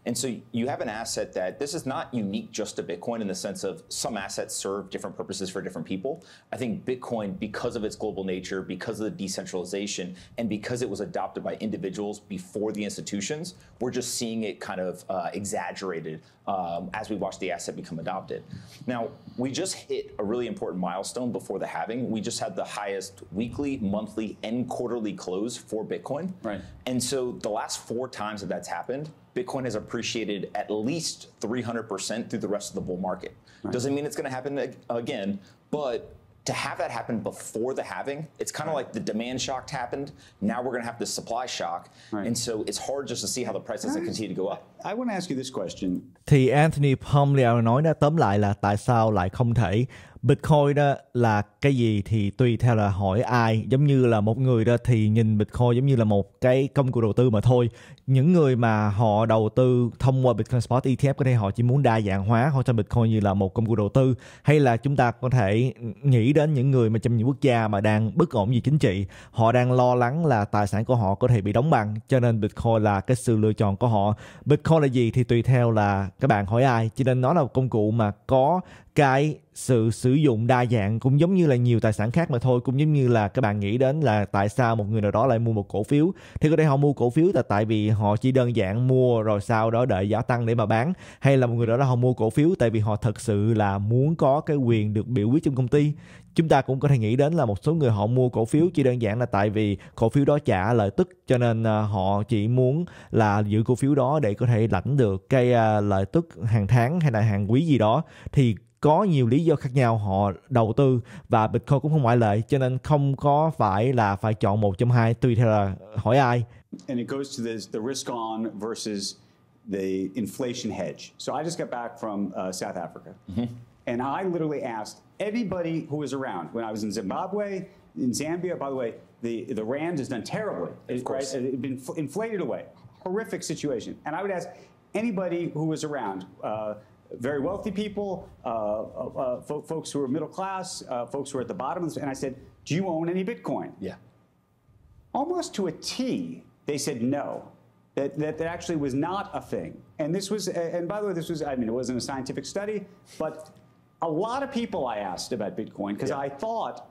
And so you have an asset that this is not unique just to Bitcoin in the sense of some assets serve different purposes for different people. I think Bitcoin, because of its global nature, because of the decentralization, and because it was adopted by individuals before the institutions, we're just seeing it kind of uh, exaggerated um, as we watch the asset become adopted. Now, we just hit a really important milestone before the halving. We just had the highest weekly, monthly, and quarterly close for Bitcoin. Right. And so the last four times that that's happened, Bitcoin has a appreciated at least 300% through the rest of the bull market. Right. Doesn't mean it's going to happen again, but to have that happen before the halving, it's kind of right. like the demand shock happened. Now we're going to have the supply shock. Right. And so it's hard just to see how the price doesn't continue to go up. I want to ask you this question. Thì Anthony Pomlio nói đã tóm lại là tại sao lại không thể Bitcoin đó là cái gì thì tùy theo là hỏi ai giống như là một người đó thì nhìn Bitcoin giống như là một cái công cụ đầu tư mà thôi những người mà họ đầu tư thông qua Bitcoin Spot ETF có thể họ chỉ muốn đa dạng hóa họ cho Bitcoin như là một công cụ đầu tư hay là chúng ta có thể nghĩ đến những người mà trong những quốc gia mà đang bất ổn về chính trị họ đang lo lắng là tài sản của họ có thể bị đóng băng cho nên Bitcoin là cái sự lựa chọn của họ Bitcoin là gì thì tùy theo là các bạn hỏi ai cho nên nó là một công cụ mà có cái sự sử dụng đa dạng cũng giống như là nhiều tài sản khác mà thôi cũng giống như là các bạn nghĩ đến là tại sao một người nào đó lại mua một cổ phiếu thì có thể họ mua cổ phiếu là tại vì họ chỉ đơn giản mua rồi sau đó đợi giá tăng để mà bán hay là một người đó là họ mua cổ phiếu tại vì họ thật sự là muốn có cái quyền được biểu quyết trong công ty chúng ta cũng có thể nghĩ đến là một số người họ mua cổ phiếu chỉ đơn giản là tại vì cổ phiếu đó trả lợi tức cho nên à, họ chỉ muốn là giữ cổ phiếu đó để có thể lãnh được cái à, lợi tức hàng tháng hay là hàng quý gì đó thì có nhiều lý do khác nhau họ đầu tư và Bitcoin cũng không ngoại lệ cho nên không có phải là phải chọn một trong hai tùy theo là hỏi ai. And it goes to this, the risk on versus the inflation hedge. So I just got back from uh, South Africa mm-hmm. and I literally asked everybody who was around. When I was in Zimbabwe, in Zambia, by the way, the, the rand has done terribly. Of course. Right? It had been inflated away. Horrific situation. And I would ask anybody who was around, uh, very wealthy people, uh, uh, uh folks who were middle class, uh, folks who were at the bottom, and I said, do you own any Bitcoin? Yeah. Almost to a T, they said no. That, that, that actually was not a thing. And this was, and by the way, this was, I mean, it wasn't a scientific study, but a lot of people I asked about Bitcoin because yeah. I thought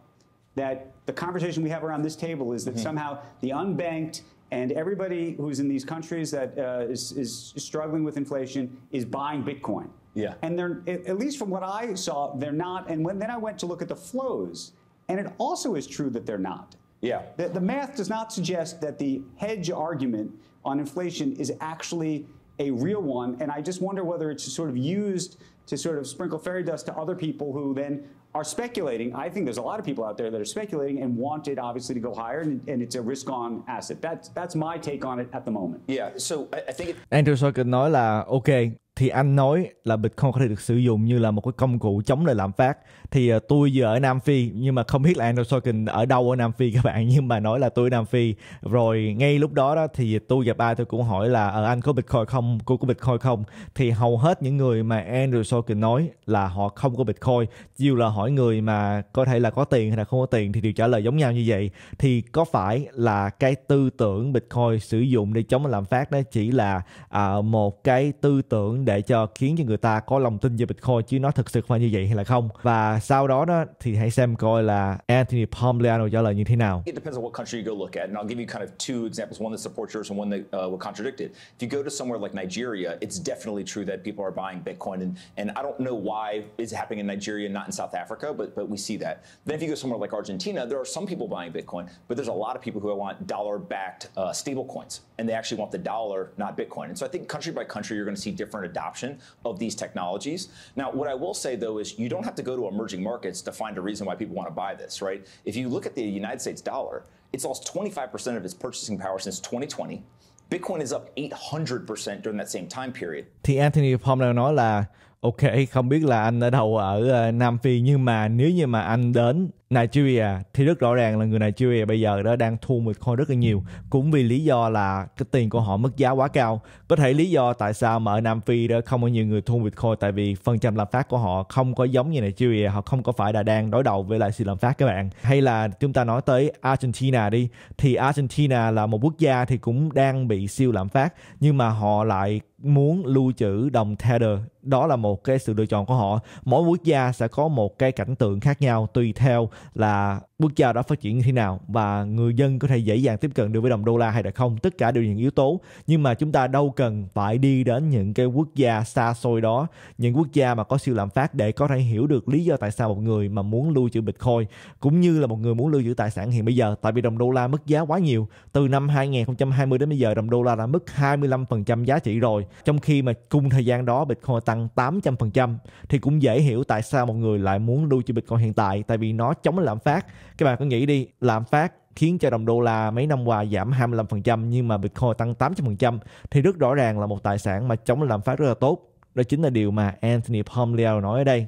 that the conversation we have around this table is that mm -hmm. somehow the unbanked and everybody who's in these countries that uh, is, is struggling with inflation is buying Bitcoin. Yeah. And they're, at least from what I saw, they're not. And when, then I went to look at the flows, and it also is true that they're not. Yeah. The, the math does not suggest that the hedge argument on inflation is actually a real one. And I just wonder whether it's sort of used to sort of sprinkle fairy dust to other people who then are speculating. I think there's a lot of people out there that are speculating and want it obviously to go higher, and, and it's a risk-on asset. That's that's my take on it at the moment. Yeah. So I, I think. It- Andrew Schultz nói ok, thì anh nói là Bitcoin có thể được sử dụng như là một cái công cụ chống lại lạm phát. Thì ờ, tôi giờ ở Nam Phi nhưng mà không biết là Andrew Sorkin ở đâu ở Nam Phi các bạn [laughs] nhưng mà nói là tôi ở Nam Phi. Rồi ngay lúc đó đó thì tôi gặp ai tôi cũng hỏi là ở ờ, anh có Bitcoin không? Cô có Bitcoin không? Thì hầu hết những người mà Andrew Sorkin nói là họ không có Bitcoin. Dù là hỏi người mà có thể là có tiền hay là không có tiền thì đều trả lời giống nhau như vậy. Thì có phải là cái tư tưởng Bitcoin sử dụng để chống lạm phát đó chỉ là uh, một cái tư tưởng để cho khiến cho người ta có lòng tin về Bitcoin chứ nó thực sự phải như vậy hay là không và sau đó đó thì hãy xem coi là Anthony Pompliano trả lời như thế nào. It depends on what country you go look at and I'll give you kind of two examples one that supports yours and one that uh, would contradict it. If you go to somewhere like Nigeria, it's definitely true that people are buying Bitcoin and and I don't know why it's happening in Nigeria not in South Africa, but but we see that. Then if you go somewhere like Argentina, there are some people buying Bitcoin, but there's a lot of people who want dollar-backed uh, stable coins and they actually want the dollar, not Bitcoin. And so I think country by country you're going to see different adoption of these technologies. Now, what I will say though is you don't have to go to emerging markets to find a reason why people want to buy this, right? If you look at the United States dollar, it's lost 25% of its purchasing power since 2020. Bitcoin is up 800% during that same time period. Thì Anthony Palmer nói là ok không biết là anh ở đâu ở Nam Phi nhưng mà nếu như mà anh đến Nigeria thì rất rõ ràng là người Nigeria bây giờ đã đang thu Bitcoin rất là nhiều cũng vì lý do là cái tiền của họ mất giá quá cao có thể lý do tại sao mà ở Nam Phi đó không có nhiều người thu Bitcoin tại vì phần trăm lạm phát của họ không có giống như Nigeria họ không có phải là đang đối đầu với lại sự lạm phát các bạn hay là chúng ta nói tới Argentina đi thì Argentina là một quốc gia thì cũng đang bị siêu lạm phát nhưng mà họ lại muốn lưu trữ đồng Tether đó là một cái sự lựa chọn của họ mỗi quốc gia sẽ có một cái cảnh tượng khác nhau tùy theo là bước chào đã phát triển như thế nào và người dân có thể dễ dàng tiếp cận được với đồng đô la hay là không tất cả đều những yếu tố nhưng mà chúng ta đâu cần phải đi đến những cái quốc gia xa xôi đó những quốc gia mà có siêu lạm phát để có thể hiểu được lý do tại sao một người mà muốn lưu trữ bitcoin cũng như là một người muốn lưu trữ tài sản hiện bây giờ tại vì đồng đô la mất giá quá nhiều từ năm 2020 đến bây giờ đồng đô la đã mất 25% giá trị rồi trong khi mà cùng thời gian đó bitcoin tăng 800% thì cũng dễ hiểu tại sao một người lại muốn lưu trữ bitcoin hiện tại tại vì nó chống lạm phát các bạn cứ nghĩ đi lạm phát khiến cho đồng đô la mấy năm qua giảm 25% nhưng mà Bitcoin tăng 800% thì rất rõ ràng là một tài sản mà chống lạm phát rất là tốt. Đó chính là điều mà Anthony Pomleo nói ở đây.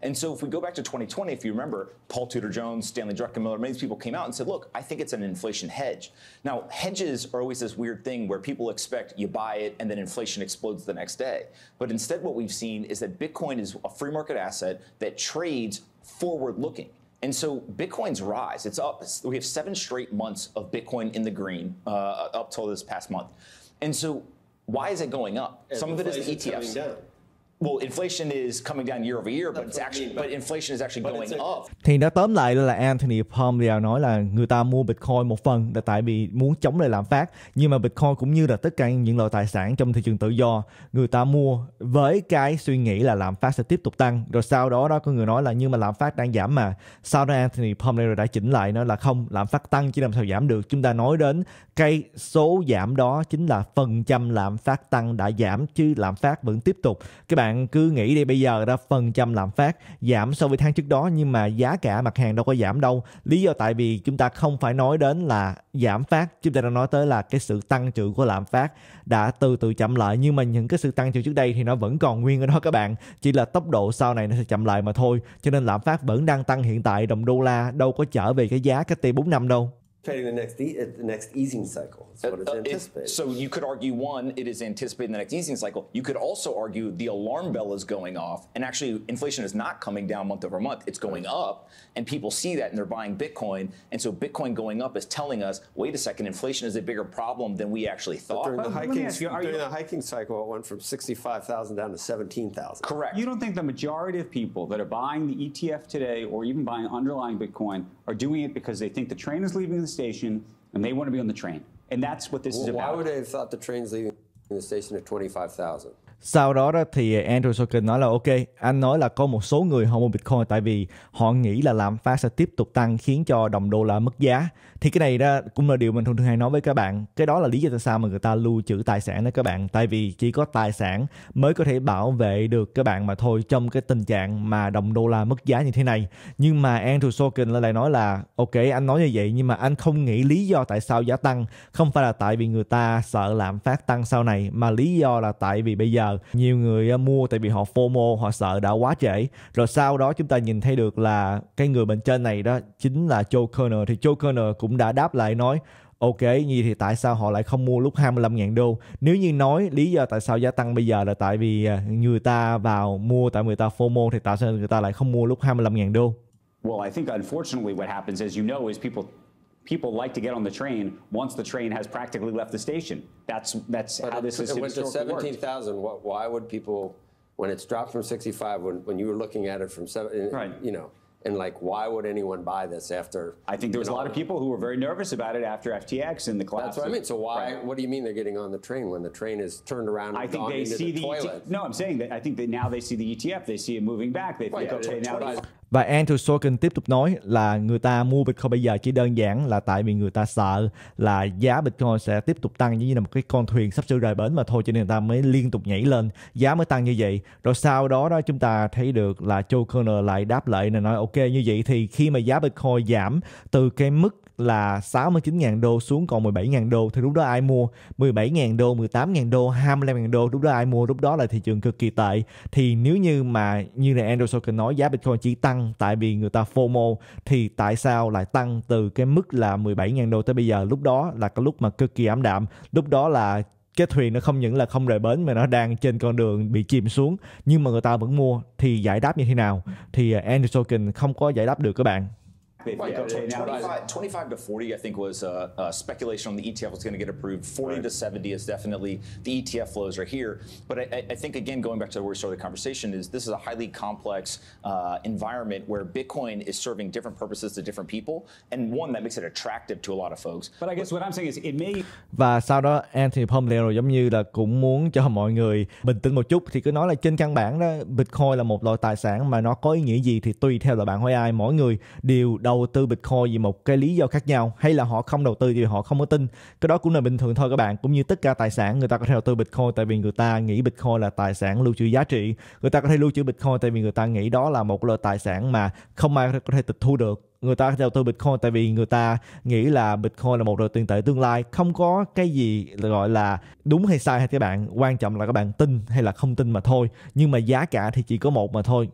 And so if we go back to 2020, if you remember, Paul Tudor Jones, Stanley Druckenmiller, many people came out and said, look, I think it's an inflation hedge. Now, hedges are always this weird thing where people expect you buy it and then inflation explodes the next day. But instead, what we've seen is that Bitcoin is a free market asset that trades forward looking. And so Bitcoin's rise, it's up. We have seven straight months of Bitcoin in the green uh, up till this past month. And so why is it going up? And Some of it is the ETFs. Well, inflation is coming down year over year, but it's actually but inflation is actually going up. Thì nó tóm lại là Anthony Palmiero nói là người ta mua Bitcoin một phần là tại vì muốn chống lại lạm phát, nhưng mà Bitcoin cũng như là tất cả những loại tài sản trong thị trường tự do, người ta mua với cái suy nghĩ là lạm phát sẽ tiếp tục tăng, rồi sau đó đó có người nói là nhưng mà lạm phát đang giảm mà. Sau đó Anthony Palmiero đã chỉnh lại nó là không, lạm phát tăng chứ làm sao giảm được. Chúng ta nói đến cái số giảm đó chính là phần trăm lạm phát tăng đã giảm chứ lạm phát vẫn tiếp tục. Các bạn bạn cứ nghĩ đi bây giờ đó phần trăm lạm phát giảm so với tháng trước đó nhưng mà giá cả mặt hàng đâu có giảm đâu lý do tại vì chúng ta không phải nói đến là giảm phát chúng ta đang nói tới là cái sự tăng trưởng của lạm phát đã từ từ chậm lại nhưng mà những cái sự tăng trưởng trước đây thì nó vẫn còn nguyên ở đó các bạn chỉ là tốc độ sau này nó sẽ chậm lại mà thôi cho nên lạm phát vẫn đang tăng hiện tại đồng đô la đâu có trở về cái giá cách đây bốn năm đâu anticipating the next e- uh, the next easing cycle. That's what uh, uh it's so you could argue one, it is anticipating the next easing cycle. You could also argue the alarm bell is going off, and actually inflation is not coming down month over month. It's going up, and people see that and they're buying Bitcoin, and so Bitcoin going up is telling us, wait a second, inflation is a bigger problem than we actually thought. But during the hiking, you, during you, the hiking cycle, it went from sixty-five thousand down to seventeen thousand. Correct. You don't think the majority of people that are buying the ETF today, or even buying underlying Bitcoin, are doing it because they think the train is leaving the station and they want to be on the train. And that's what this well, is about. Why would they have thought the train's leaving the station at 25,000? Sau đó, đó thì Andrew Sorkin nói là ok, anh nói là có một số người họ mua Bitcoin tại vì họ nghĩ là lạm phát sẽ tiếp tục tăng khiến cho đồng đô la mất giá thì cái này đó cũng là điều mình thường thường hay nói với các bạn cái đó là lý do tại sao mà người ta lưu trữ tài sản đó các bạn tại vì chỉ có tài sản mới có thể bảo vệ được các bạn mà thôi trong cái tình trạng mà đồng đô la mất giá như thế này nhưng mà Andrew Sorkin lại nói là ok anh nói như vậy nhưng mà anh không nghĩ lý do tại sao giá tăng không phải là tại vì người ta sợ lạm phát tăng sau này mà lý do là tại vì bây giờ nhiều người ờ, mua tại vì họ FOMO họ sợ đã quá trễ rồi sau đó chúng ta nhìn thấy được là cái người bên trên này đó chính là Joe Kerner thì Joe Kerner cũng cũng đã đáp lại nói Ok, như thì tại sao họ lại không mua lúc 25.000 đô? Nếu như nói lý do tại sao giá tăng bây giờ là tại vì à, người ta vào mua tại người ta FOMO thì tại sao người ta lại không mua lúc 25.000 đô? Well, I think unfortunately what happens is you know is people people like to get on the train once the train has practically left the station. That's that's but how this is. It went to seventeen Why would people when it's dropped from sixty when when you were looking at it from seven? Right. You know. and like why would anyone buy this after i think there was a lot of people who were very nervous about it after ftx and the collapse that's what i mean so why right. what do you mean they're getting on the train when the train is turned around i think they see the, the toilet? no i'm saying that i think that now they see the etf they see it moving back they think right, okay now Và Andrew Sorkin tiếp tục nói là người ta mua Bitcoin bây giờ chỉ đơn giản là tại vì người ta sợ là giá Bitcoin sẽ tiếp tục tăng như là một cái con thuyền sắp sửa rời bến mà thôi cho nên người ta mới liên tục nhảy lên, giá mới tăng như vậy. Rồi sau đó đó chúng ta thấy được là Joe Kerner lại đáp lại là nói ok như vậy thì khi mà giá Bitcoin giảm từ cái mức là 69.000 đô xuống còn 17.000 đô thì lúc đó ai mua 17.000 đô 18.000 đô 25.000 đô lúc đó ai mua lúc đó là thị trường cực kỳ tệ thì nếu như mà như là Andrew Sorkin nói giá Bitcoin chỉ tăng tại vì người ta FOMO thì tại sao lại tăng từ cái mức là 17.000 đô tới bây giờ lúc đó là cái lúc mà cực kỳ ảm đạm lúc đó là cái thuyền nó không những là không rời bến mà nó đang trên con đường bị chìm xuống nhưng mà người ta vẫn mua thì giải đáp như thế nào thì à, Andrew Sorkin không có giải đáp được các bạn If, right, yeah, right 25, 25, to 40, I think, was uh, uh, speculation on the ETF was going to get approved. 40 right. to 70 is definitely the ETF flows are here. But I, I, think, again, going back to where we started the conversation, is this is a highly complex uh, environment where Bitcoin is serving different purposes to different people. And one that makes it attractive to a lot of folks. But I guess what I'm saying is it may. Và sau đó Anthony Pompeo giống như là cũng muốn cho mọi người bình tĩnh một chút thì cứ nói là trên căn bản đó Bitcoin là một loại tài sản mà nó có ý nghĩa gì thì tùy theo là bạn hỏi ai mỗi người đều đầu tư Bitcoin vì một cái lý do khác nhau hay là họ không đầu tư vì họ không có tin cái đó cũng là bình thường thôi các bạn cũng như tất cả tài sản người ta có thể đầu tư Bitcoin tại vì người ta nghĩ Bitcoin là tài sản lưu trữ giá trị người ta có thể lưu trữ Bitcoin tại vì người ta nghĩ đó là một loại tài sản mà không ai có thể tịch thu được người ta đầu tư Bitcoin tại vì người ta nghĩ là Bitcoin là một loại tiền tệ tương lai không có cái gì gọi là đúng hay sai hay các bạn quan trọng là các bạn tin hay là không tin mà thôi nhưng mà giá cả thì chỉ có một mà thôi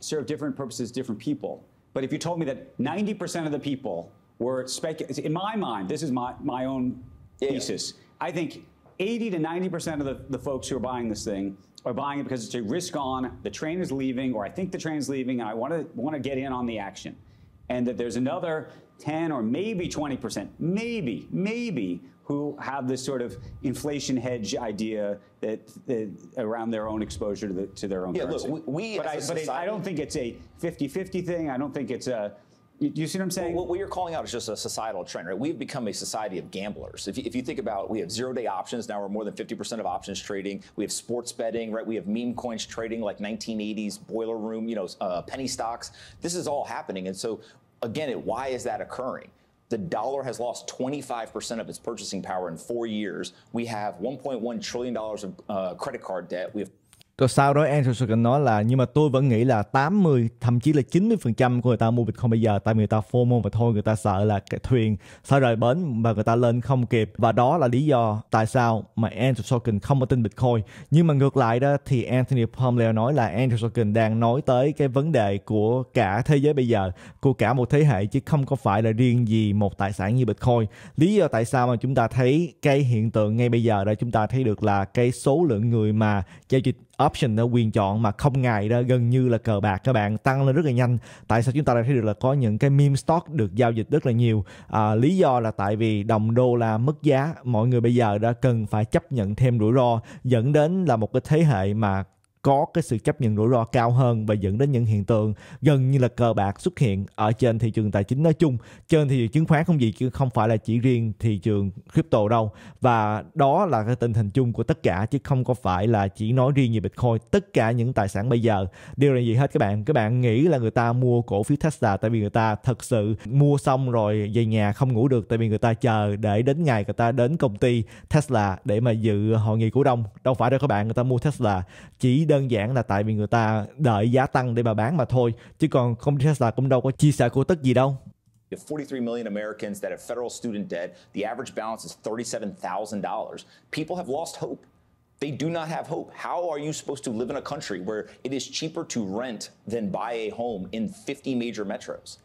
serve different purposes different people But if you told me that 90% of the people were speculating, in my mind, this is my, my own thesis. I think 80 to 90% of the, the folks who are buying this thing are buying it because it's a risk on, the train is leaving, or I think the train's leaving, and I want to want to get in on the action. And that there's another 10 or maybe 20%, maybe, maybe, who have this sort of inflation hedge idea that, that around their own exposure to, the, to their own yeah, currency. Look, we, but, I, society, but I don't think it's a 50-50 thing. I don't think it's a you, you see what I'm saying? Well, what you're calling out is just a societal trend, right? We've become a society of gamblers. If you, if you think about, we have zero-day options now. We're more than 50% of options trading. We have sports betting, right? We have meme coins trading like 1980s boiler room, you know, uh, penny stocks. This is all happening, and so again, why is that occurring? The dollar has lost 25% of its purchasing power in four years. We have $1.1 trillion of uh, credit card debt. We have Rồi sau đó Andrew Anderson nói là nhưng mà tôi vẫn nghĩ là 80 thậm chí là 90% của người ta mua Bitcoin bây giờ tại vì người ta FOMO và thôi người ta sợ là cái thuyền sẽ rời bến và người ta lên không kịp và đó là lý do tại sao mà Andrew Anderson không có tin Bitcoin. Nhưng mà ngược lại đó thì Anthony Palmer nói là Andrew Anderson đang nói tới cái vấn đề của cả thế giới bây giờ, của cả một thế hệ chứ không có phải là riêng gì một tài sản như Bitcoin. Lý do tại sao mà chúng ta thấy cái hiện tượng ngay bây giờ đó chúng ta thấy được là cái số lượng người mà giao dịch option đó, quyền chọn mà không ngày đó gần như là cờ bạc các bạn tăng lên rất là nhanh tại sao chúng ta lại thấy được là có những cái meme stock được giao dịch rất là nhiều à, lý do là tại vì đồng đô la mất giá mọi người bây giờ đã cần phải chấp nhận thêm rủi ro dẫn đến là một cái thế hệ mà có cái sự chấp nhận rủi ro cao hơn và dẫn đến những hiện tượng gần như là cờ bạc xuất hiện ở trên thị trường tài chính nói chung trên thị trường chứng khoán không gì chứ không phải là chỉ riêng thị trường crypto đâu và đó là cái tình hình chung của tất cả chứ không có phải là chỉ nói riêng về bitcoin tất cả những tài sản bây giờ đều là gì hết các bạn các bạn nghĩ là người ta mua cổ phiếu tesla tại vì người ta thật sự mua xong rồi về nhà không ngủ được tại vì người ta chờ để đến ngày người ta đến công ty tesla để mà dự hội nghị cổ đông đâu phải đâu các bạn người ta mua tesla chỉ để đơn giản là tại vì người ta đợi giá tăng để mà bán mà thôi chứ còn không ty Tesla cũng đâu có chia sẻ cổ tức gì đâu You 43 million Americans that have federal student debt. The average balance is $37,000. People have lost hope. They do not have hope. How are you supposed to live in a country where it is cheaper to rent than buy a home in 50 major metros?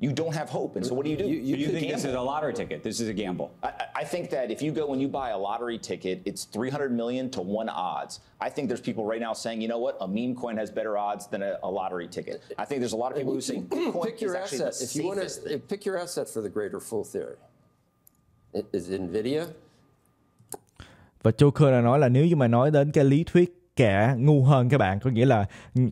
you don't have hope. And so what do you do? You, you, you think gamble. this is a lottery ticket? This is a gamble. I, I, think that if you go and you buy a lottery ticket, it's 300 million to one odds. I think there's people right now saying, you know what, a meme coin has better odds than a, a lottery ticket. I think there's a lot of people who say pick your is asset. if you want to pick your asset for the greater fool theory. Is Nvidia? Và Joker đã nói là nếu như mà nói đến cái lý thuyết kẻ ngu hơn các bạn có nghĩa là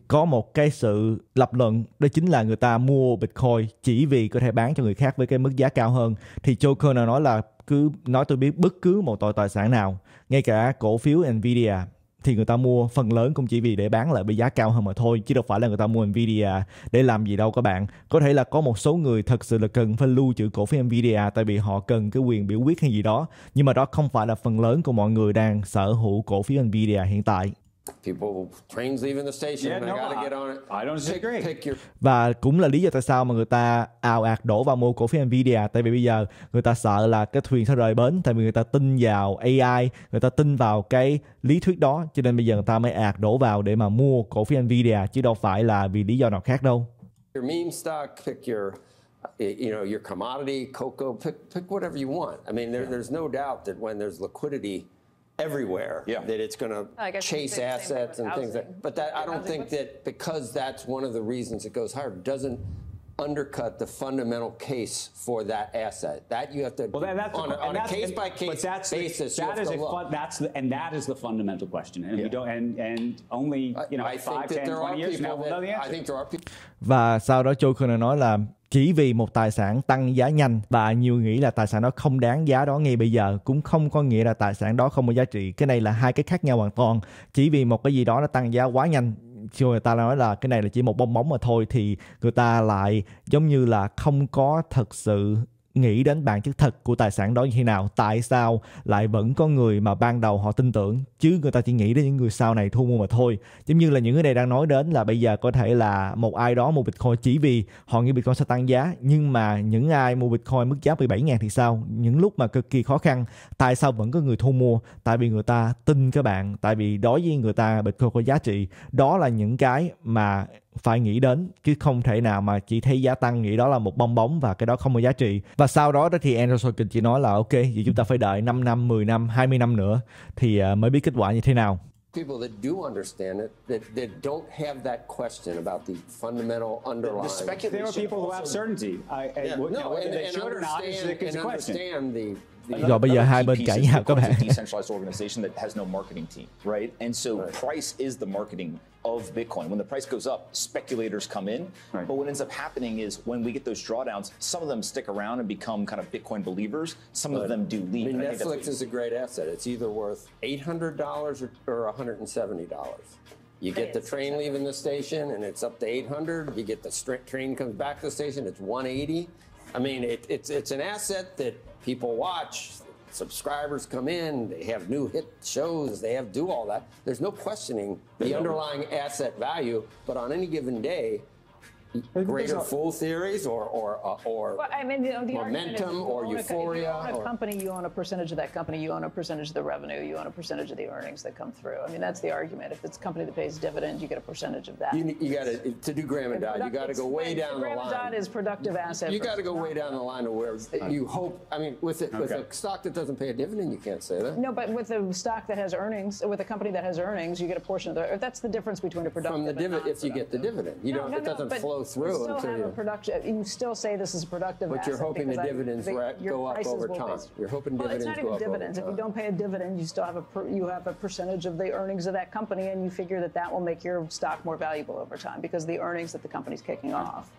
có một cái sự lập luận đó chính là người ta mua bitcoin chỉ vì có thể bán cho người khác với cái mức giá cao hơn thì Joe nào nói là cứ nói tôi biết bất cứ một tội tài sản nào ngay cả cổ phiếu Nvidia thì người ta mua phần lớn cũng chỉ vì để bán lại với giá cao hơn mà thôi chứ đâu phải là người ta mua Nvidia để làm gì đâu các bạn có thể là có một số người thật sự là cần phải lưu trữ cổ phiếu Nvidia tại vì họ cần cái quyền biểu quyết hay gì đó nhưng mà đó không phải là phần lớn của mọi người đang sở hữu cổ phiếu Nvidia hiện tại People, trains leaving the station. Yeah, no, gotta I, get on it. I don't disagree. Pick, your... Và cũng là lý do tại sao mà người ta ào ạt đổ vào mua cổ phiếu Nvidia tại vì bây giờ người ta sợ là cái thuyền sẽ rời bến tại vì người ta tin vào AI, người ta tin vào cái lý thuyết đó cho nên bây giờ người ta mới ạt đổ vào để mà mua cổ phiếu Nvidia chứ đâu phải là vì lý do nào khác đâu. Your meme stock, pick your you know, your commodity, cocoa, pick, pick whatever you want. I mean, there, there's no doubt that when there's liquidity everywhere. Yeah. That it's going oh, to chase assets and things like, but that, I don't think that, because that's one of the reasons it goes higher, doesn't undercut the fundamental case for that asset. That you have to, Well, that's on a- on a that's- case-by-case that's the- basis, you a fun- That's the, and that is the fundamental question, and we don't. And and only you know I five, think 10, 20 years now people we'll know the answer. I think there are people. Và sau đó Châu Kerner nói là chỉ vì một tài sản tăng giá nhanh và nhiều nghĩ là tài sản đó không đáng giá đó ngay bây giờ cũng không có nghĩa là tài sản đó không có giá trị cái này là hai cái khác nhau hoàn toàn chỉ vì một cái gì đó nó tăng giá quá nhanh cho người ta nói là cái này là chỉ một bong bóng mà thôi thì người ta lại giống như là không có thật sự nghĩ đến bản chất thật của tài sản đó như thế nào tại sao lại vẫn có người mà ban đầu họ tin tưởng chứ người ta chỉ nghĩ đến những người sau này thu mua mà thôi giống như là những cái này đang nói đến là bây giờ có thể là một ai đó mua bitcoin chỉ vì họ nghĩ bitcoin sẽ tăng giá nhưng mà những ai mua bitcoin mức giá 17 000 thì sao những lúc mà cực kỳ khó khăn tại sao vẫn có người thu mua tại vì người ta tin các bạn tại vì đối với người ta bitcoin có giá trị đó là những cái mà phải nghĩ đến chứ không thể nào mà chỉ thấy giá tăng nghĩ đó là một bong bóng và cái đó không có giá trị và sau đó đó thì Andrew Sorkin chỉ nói là ok vậy chúng ta phải đợi 5 năm 10 năm 20 năm nữa thì à, mới biết kết quả như thế nào people that do understand it that, that don't have that question about the fundamental underlying. The, the speculation. There are people who have certainty. I, I, yeah. no, now, and, and should or not is a question. the, the rồi bây giờ hai bên cãi nhau các bạn. decentralized organization that has no marketing team, right? And so right. price is the marketing of Bitcoin. When the price goes up, speculators come in. Right. But what ends up happening is when we get those drawdowns, some of them stick around and become kind of Bitcoin believers. Some but, of them do leave. I mean, I Netflix is a great asset. It's either worth $800 or, or $170. You get the train leaving the station and it's up to 800. You get the train comes back to the station, it's 180. I mean, it, it's it's an asset that people watch, subscribers come in, they have new hit shows, they have do all that. There's no questioning the underlying asset value, but on any given day, greater full theories or or uh, or well, I mean, you know, momentum or euphoria? A, you own a company, you own a percentage of that company, you own a percentage of the revenue, you own a percentage of the earnings that come through. I mean, that's the argument. If it's a company that pays dividend, you get a percentage of that. You, you got to to do Graham and Dodd. You got to go way down the line. Dodd is productive asset. You got to go way down the line to where you hope. I mean, with it, okay. with a stock that doesn't pay a dividend, you can't say that. No, but with a stock that has earnings, with a company that has earnings, you get a portion of the. That's the difference between a productive. From the dividend, if you get the dividend, you no, don't. No, it doesn't no, flow through. You still have a production. You still say this is a productive. But you're hoping the dividends I, go up over time. Be. You're hoping dividends Well, it's not even dividends. If you don't pay a dividend, you still have a per, you have a percentage of the earnings of that company, and you figure that that will make your stock more valuable over time because the earnings that the company's kicking off.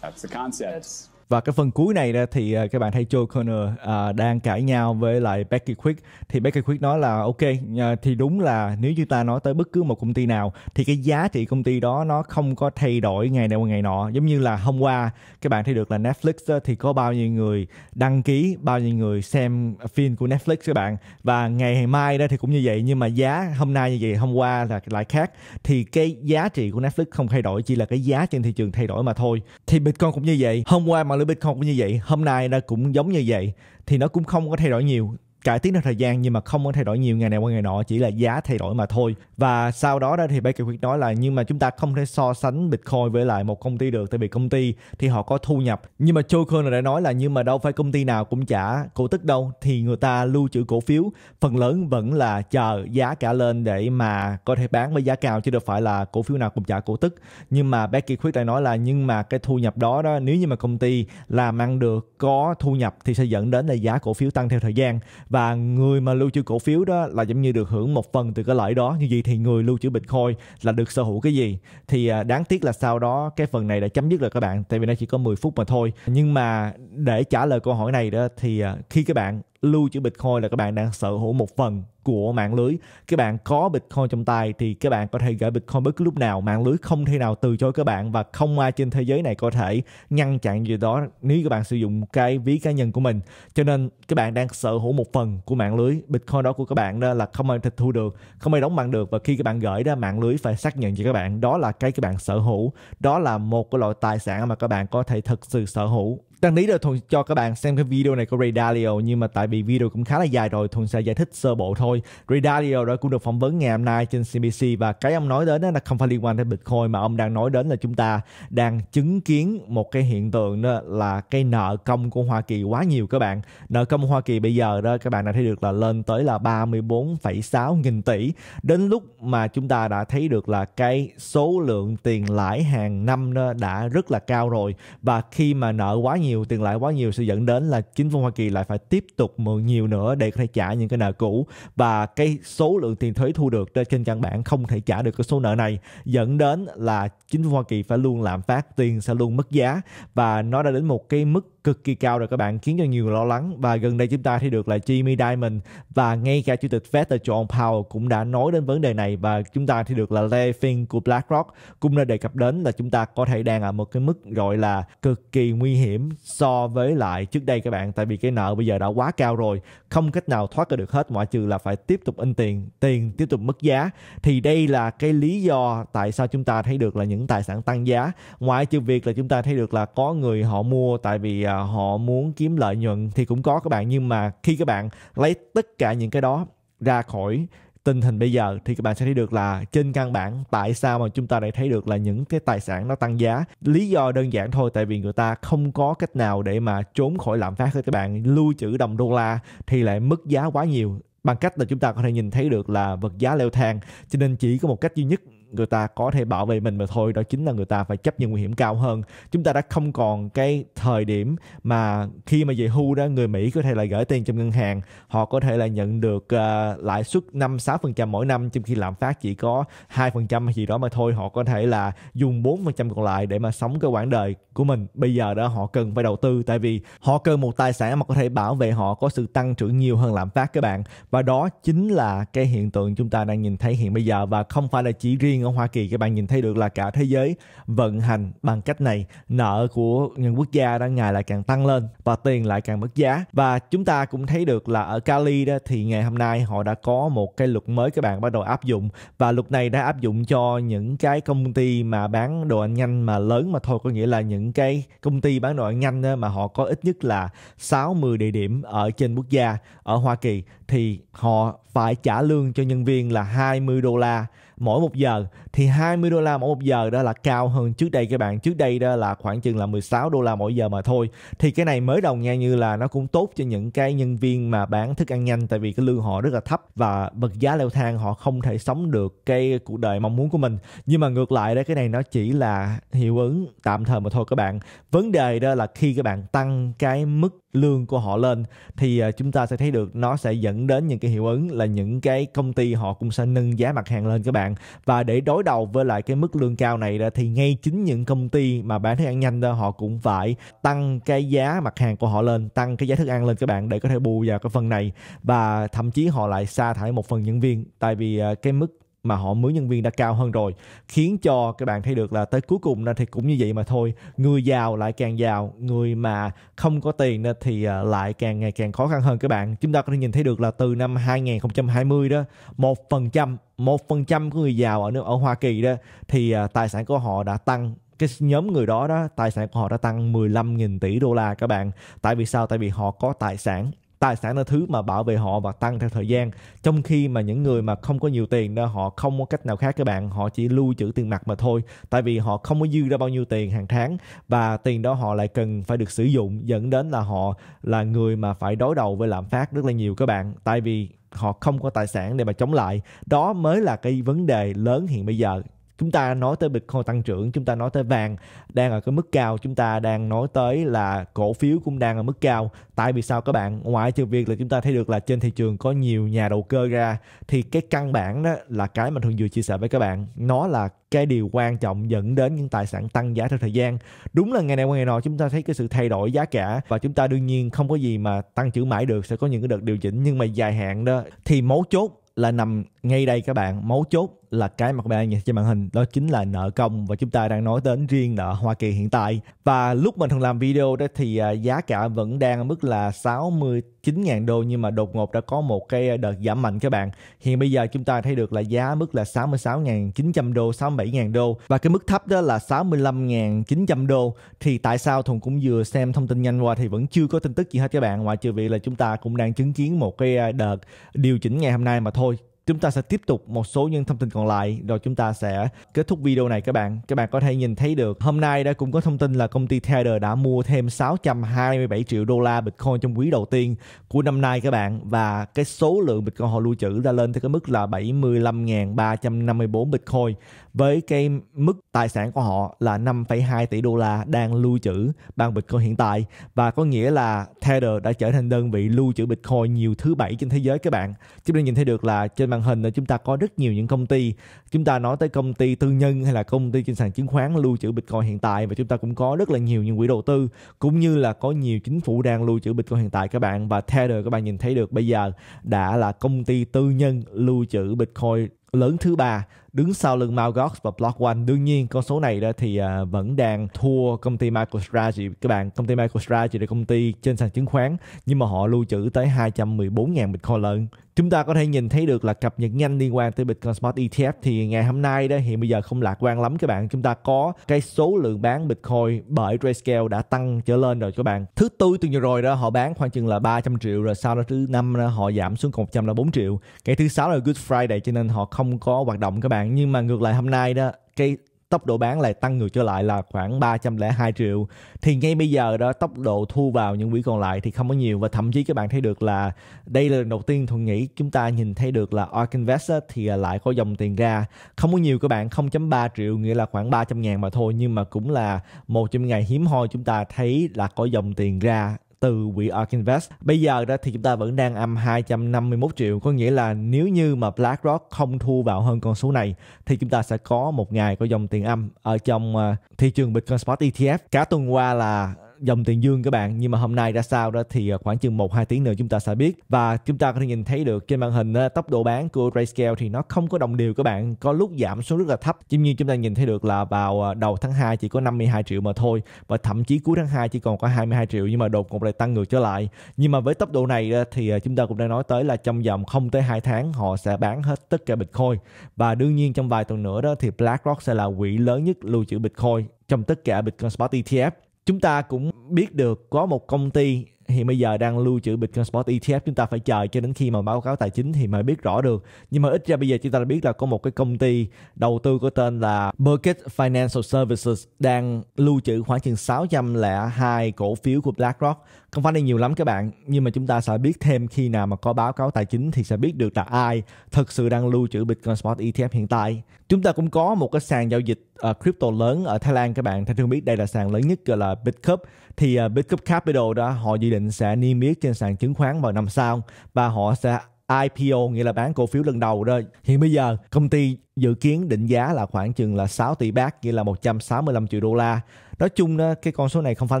That's the concept. That's, và cái phần cuối này thì à, các bạn thấy Joe Connor uh, à, đang cãi nhau với lại Becky Quick thì Becky Quick nói là ok uh, thì đúng là nếu như ta nói tới bất cứ một công ty nào thì cái giá trị công ty đó nó không có thay đổi ngày nào ngày nọ giống như là hôm qua các bạn thấy được là Netflix uh, thì có bao nhiêu người đăng ký bao nhiêu người xem phim của Netflix các bạn và ngày mai đó thì cũng như vậy nhưng mà giá hôm nay như vậy hôm qua là lại khác thì cái giá trị của Netflix không thay đổi chỉ là cái giá trên thị trường thay đổi mà thôi thì Bitcoin cũng như vậy hôm qua mà Bitcoin cũng như vậy hôm nay nó cũng giống như vậy thì nó cũng không có thay đổi nhiều cải tiến theo thời gian nhưng mà không có thay đổi nhiều ngày này qua ngày nọ chỉ là giá thay đổi mà thôi và sau đó đó thì Baker quyết nói là nhưng mà chúng ta không thể so sánh Bitcoin với lại một công ty được tại vì công ty thì họ có thu nhập nhưng mà Joe Kerner đã nói là nhưng mà đâu phải công ty nào cũng trả cổ tức đâu thì người ta lưu trữ cổ phiếu phần lớn vẫn là chờ giá cả lên để mà có thể bán với giá cao chứ đâu phải là cổ phiếu nào cũng trả cổ tức nhưng mà Becky quyết lại nói là nhưng mà cái thu nhập đó đó nếu như mà công ty làm ăn được có thu nhập thì sẽ dẫn đến là giá cổ phiếu tăng theo thời gian và và người mà lưu trữ cổ phiếu đó là giống như được hưởng một phần từ cái lợi đó như vậy thì người lưu trữ bitcoin là được sở hữu cái gì thì à, đáng tiếc là sau đó cái phần này đã chấm dứt rồi các bạn tại vì nó chỉ có 10 phút mà thôi nhưng mà để trả lời câu hỏi này đó thì à, khi các bạn lưu trữ Bitcoin là các bạn đang sở hữu một phần của mạng lưới. Các bạn có Bitcoin trong tay thì các bạn có thể gửi Bitcoin bất cứ lúc nào. Mạng lưới không thể nào từ chối các bạn và không ai trên thế giới này có thể ngăn chặn gì đó nếu các bạn sử dụng cái ví cá nhân của mình. Cho nên các bạn đang sở hữu một phần của mạng lưới Bitcoin đó của các bạn đó là không ai tịch thu được, không ai đóng băng được và khi các bạn gửi ra mạng lưới phải xác nhận cho các bạn đó là cái các bạn sở hữu, đó là một cái loại tài sản mà các bạn có thể thực sự sở hữu Tăng lý rồi Thuần cho các bạn xem cái video này của Ray Dalio nhưng mà tại vì video cũng khá là dài rồi Thuần sẽ giải thích sơ bộ thôi. Ray Dalio đã cũng được phỏng vấn ngày hôm nay trên CBC và cái ông nói đến đó là không phải liên quan đến Bitcoin mà ông đang nói đến là chúng ta đang chứng kiến một cái hiện tượng đó là cái nợ công của Hoa Kỳ quá nhiều các bạn. Nợ công Hoa Kỳ bây giờ đó các bạn đã thấy được là lên tới là 34,6 nghìn tỷ đến lúc mà chúng ta đã thấy được là cái số lượng tiền lãi hàng năm đó đã rất là cao rồi và khi mà nợ quá nhiều nhiều tiền lãi quá nhiều sẽ dẫn đến là chính phủ Hoa Kỳ lại phải tiếp tục mượn nhiều nữa để có thể trả những cái nợ cũ và cái số lượng tiền thuế thu được trên căn bản không thể trả được cái số nợ này dẫn đến là chính phủ Hoa Kỳ phải luôn lạm phát tiền sẽ luôn mất giá và nó đã đến một cái mức cực kỳ cao rồi các bạn khiến cho nhiều người lo lắng và gần đây chúng ta thấy được là Jimmy Diamond và ngay cả chủ tịch Fed là John Powell cũng đã nói đến vấn đề này và chúng ta thấy được là Larry Fink của BlackRock cũng đã đề cập đến là chúng ta có thể đang ở một cái mức gọi là cực kỳ nguy hiểm so với lại trước đây các bạn tại vì cái nợ bây giờ đã quá cao rồi không cách nào thoát ra được hết ngoại trừ là phải tiếp tục in tiền tiền tiếp tục mất giá thì đây là cái lý do tại sao chúng ta thấy được là những tài sản tăng giá ngoại trừ việc là chúng ta thấy được là có người họ mua tại vì À, họ muốn kiếm lợi nhuận thì cũng có các bạn nhưng mà khi các bạn lấy tất cả những cái đó ra khỏi tình hình bây giờ thì các bạn sẽ thấy được là trên căn bản tại sao mà chúng ta lại thấy được là những cái tài sản nó tăng giá lý do đơn giản thôi tại vì người ta không có cách nào để mà trốn khỏi lạm phát các bạn lưu trữ đồng đô la thì lại mất giá quá nhiều bằng cách là chúng ta có thể nhìn thấy được là vật giá leo thang cho nên chỉ có một cách duy nhất người ta có thể bảo vệ mình mà thôi đó chính là người ta phải chấp nhận nguy hiểm cao hơn chúng ta đã không còn cái thời điểm mà khi mà về hưu đó người Mỹ có thể là gửi tiền trong ngân hàng họ có thể là nhận được uh, lãi suất 5 6 phần trăm mỗi năm trong khi lạm phát chỉ có 2 phần trăm gì đó mà thôi họ có thể là dùng 4 phần trăm còn lại để mà sống cái quãng đời của mình bây giờ đó họ cần phải đầu tư tại vì họ cần một tài sản mà có thể bảo vệ họ có sự tăng trưởng nhiều hơn lạm phát các bạn và đó chính là cái hiện tượng chúng ta đang nhìn thấy hiện bây giờ và không phải là chỉ riêng riêng ở Hoa Kỳ các bạn nhìn thấy được là cả thế giới vận hành bằng cách này nợ của những quốc gia đang ngày lại càng tăng lên và tiền lại càng mất giá và chúng ta cũng thấy được là ở Cali đó thì ngày hôm nay họ đã có một cái luật mới các bạn bắt đầu áp dụng và luật này đã áp dụng cho những cái công ty mà bán đồ ăn nhanh mà lớn mà thôi có nghĩa là những cái công ty bán đồ ăn nhanh mà họ có ít nhất là 60 địa điểm ở trên quốc gia ở Hoa Kỳ thì họ phải trả lương cho nhân viên là 20 đô la mỗi một giờ thì 20 đô la mỗi một giờ đó là cao hơn trước đây các bạn trước đây đó là khoảng chừng là 16 đô la mỗi giờ mà thôi thì cái này mới đầu nghe như là nó cũng tốt cho những cái nhân viên mà bán thức ăn nhanh tại vì cái lương họ rất là thấp và bậc giá leo thang họ không thể sống được cái cuộc đời mong muốn của mình nhưng mà ngược lại đó cái này nó chỉ là hiệu ứng tạm thời mà thôi các bạn vấn đề đó là khi các bạn tăng cái mức lương của họ lên thì à, chúng ta sẽ thấy được nó sẽ dẫn đến những cái hiệu ứng là những cái công ty họ cũng sẽ nâng giá mặt hàng lên các bạn và để đối đầu với lại cái mức lương cao này thì ngay chính những công ty mà bán thức ăn nhanh đó họ cũng phải tăng cái giá mặt hàng của họ lên tăng cái giá thức ăn lên các bạn để có thể bù vào cái phần này và thậm chí họ lại sa thải một phần nhân viên tại vì à, cái mức mà họ mướn nhân viên đã cao hơn rồi khiến cho các bạn thấy được là tới cuối cùng thì cũng như vậy mà thôi người giàu lại càng giàu người mà không có tiền thì à, lại càng ngày càng khó khăn hơn các bạn chúng ta có thể nhìn thấy được là từ năm 2020 đó một phần trăm một phần trăm của người giàu ở nước ở Hoa Kỳ đó thì à, tài sản của họ đã tăng cái nhóm người đó đó tài sản của họ đã tăng 15.000 tỷ đô la các bạn tại vì sao tại vì họ có tài sản tài sản là thứ mà bảo vệ họ và tăng theo thời gian trong khi mà những người mà không có nhiều tiền đó họ không có cách nào khác các bạn họ chỉ lưu trữ tiền mặt mà thôi tại vì họ không có dư ra bao nhiêu tiền hàng tháng và tiền đó họ lại cần phải được sử dụng dẫn đến là họ là người mà phải đối đầu với lạm phát rất là nhiều các bạn tại vì họ không có tài sản để mà chống lại đó mới là cái vấn đề lớn hiện bây giờ chúng ta nói tới Bitcoin tăng trưởng chúng ta nói tới vàng đang ở cái mức cao chúng ta đang nói tới là cổ phiếu cũng đang ở mức cao tại vì sao các bạn ngoại trừ việc là chúng ta thấy được là trên thị trường có nhiều nhà đầu cơ ra thì cái căn bản đó là cái mà thường vừa chia sẻ với các bạn nó là cái điều quan trọng dẫn đến những tài sản tăng giá theo thời gian đúng là ngày này qua ngày nọ chúng ta thấy cái sự thay đổi giá cả và chúng ta đương nhiên không có gì mà tăng trưởng mãi được sẽ có những cái đợt điều chỉnh nhưng mà dài hạn đó thì mấu chốt là nằm ngay đây các bạn mấu chốt là cái mà các bạn nhìn trên màn hình đó chính là nợ công và chúng ta đang nói đến riêng nợ Hoa Kỳ hiện tại và lúc mình thường làm video đó thì à, giá cả vẫn đang ở mức là 69.000 đô nhưng mà đột ngột đã có một cái đợt giảm mạnh các bạn hiện bây giờ chúng ta thấy được là giá mức là 66.900 đô 67.000 đô và cái mức thấp đó là 65.900 đô thì tại sao thùng cũng vừa xem thông tin nhanh qua thì vẫn chưa có tin tức gì hết các bạn ngoại trừ việc là chúng ta cũng đang chứng kiến một cái à, đợt điều chỉnh ngày hôm nay mà thôi chúng ta sẽ tiếp tục một số những thông tin còn lại rồi chúng ta sẽ kết thúc video này các bạn các bạn có thể nhìn thấy được hôm nay đã cũng có thông tin là công ty Tether đã mua thêm 627 triệu đô la Bitcoin trong quý đầu tiên của năm nay các bạn và cái số lượng Bitcoin họ lưu trữ đã lên tới cái mức là 75.354 Bitcoin với cái mức tài sản của họ là 5,2 tỷ đô la đang lưu trữ bằng Bitcoin hiện tại và có nghĩa là Tether đã trở thành đơn vị lưu trữ Bitcoin nhiều thứ bảy trên thế giới các bạn. Chúng ta nhìn thấy được là trên màn hình là chúng ta có rất nhiều những công ty. Chúng ta nói tới công ty tư nhân hay là công ty trên sàn chứng khoán lưu trữ Bitcoin hiện tại và chúng ta cũng có rất là nhiều những quỹ đầu tư cũng như là có nhiều chính phủ đang lưu trữ Bitcoin hiện tại các bạn và Tether các bạn nhìn thấy được bây giờ đã là công ty tư nhân lưu trữ Bitcoin lớn thứ ba đứng sau lưng Malgox và Block One. Đương nhiên con số này đó thì uh, vẫn đang thua công ty MicroStrategy. Các bạn, công ty MicroStrategy là công ty trên sàn chứng khoán nhưng mà họ lưu trữ tới 214.000 Bitcoin lớn chúng ta có thể nhìn thấy được là cập nhật nhanh liên quan tới Bitcoin Spot ETF thì ngày hôm nay đó hiện bây giờ không lạc quan lắm các bạn chúng ta có cái số lượng bán Bitcoin bởi Grayscale đã tăng trở lên rồi các bạn thứ tư tuần vừa rồi đó họ bán khoảng chừng là 300 triệu rồi sau đó thứ năm đó, họ giảm xuống còn 104 triệu cái thứ sáu là Good Friday cho nên họ không có hoạt động các bạn nhưng mà ngược lại hôm nay đó cái tốc độ bán lại tăng ngược trở lại là khoảng 302 triệu thì ngay bây giờ đó tốc độ thu vào những quỹ còn lại thì không có nhiều và thậm chí các bạn thấy được là đây là lần đầu tiên thuận nghĩ chúng ta nhìn thấy được là Ark Invest thì à, lại có dòng tiền ra không có nhiều các bạn 0.3 triệu nghĩa là khoảng 300 ngàn mà thôi nhưng mà cũng là một trong những ngày hiếm hoi chúng ta thấy là có dòng tiền ra từ We Ark Invest. Bây giờ đó thì chúng ta vẫn đang âm 251 triệu, có nghĩa là nếu như mà BlackRock không thu vào hơn con số này thì chúng ta sẽ có một ngày có dòng tiền âm ở trong ờ, thị trường Bitcoin Spot ETF. Cả tuần qua là dòng tiền dương các bạn nhưng mà hôm nay ra sao đó thì à, khoảng chừng một hai tiếng nữa chúng ta sẽ biết và chúng ta có thể nhìn thấy được trên màn hình tốc độ bán của Grayscale thì nó không có đồng đều các bạn có lúc giảm xuống rất là thấp giống như chúng ta nhìn thấy được là vào à, đầu tháng 2 chỉ có 52 triệu mà thôi và thậm chí cuối tháng 2 chỉ còn có 22 triệu nhưng mà đột ngột lại tăng ngược trở lại nhưng mà với tốc độ này thì à, chúng ta cũng đã nói tới là trong vòng không tới 2 tháng họ sẽ bán hết tất cả Bitcoin và đương nhiên trong vài tuần nữa đó thì BlackRock sẽ là quỹ lớn nhất lưu trữ Bitcoin trong tất cả Bitcoin Spot ETF chúng ta cũng biết được có một công ty thì bây giờ đang lưu trữ Bitcoin Spot ETF chúng ta phải chờ cho đến khi mà báo cáo tài chính thì mới biết rõ được nhưng mà ít ra bây giờ chúng ta đã biết là có một cái công ty đầu tư có tên là Bucket Financial Services đang lưu trữ khoảng chừng 602 cổ phiếu của BlackRock không phải là nhiều lắm các bạn nhưng mà chúng ta sẽ biết thêm khi nào mà có báo cáo tài chính thì sẽ biết được là ai thực sự đang lưu trữ Bitcoin Spot ETF hiện tại chúng ta cũng có một cái sàn giao dịch uh, crypto lớn ở Thái Lan các bạn theo thường biết đây là sàn lớn nhất gọi là Bitcup thì uh, Bitcup Capital đó họ dự định sẽ niêm yết trên sàn chứng khoán vào năm sau và họ sẽ IPO nghĩa là bán cổ phiếu lần đầu đó. Hiện bây giờ công ty dự kiến định giá là khoảng chừng là 6 tỷ bát nghĩa là 165 triệu đô la nói chung đó, cái con số này không phải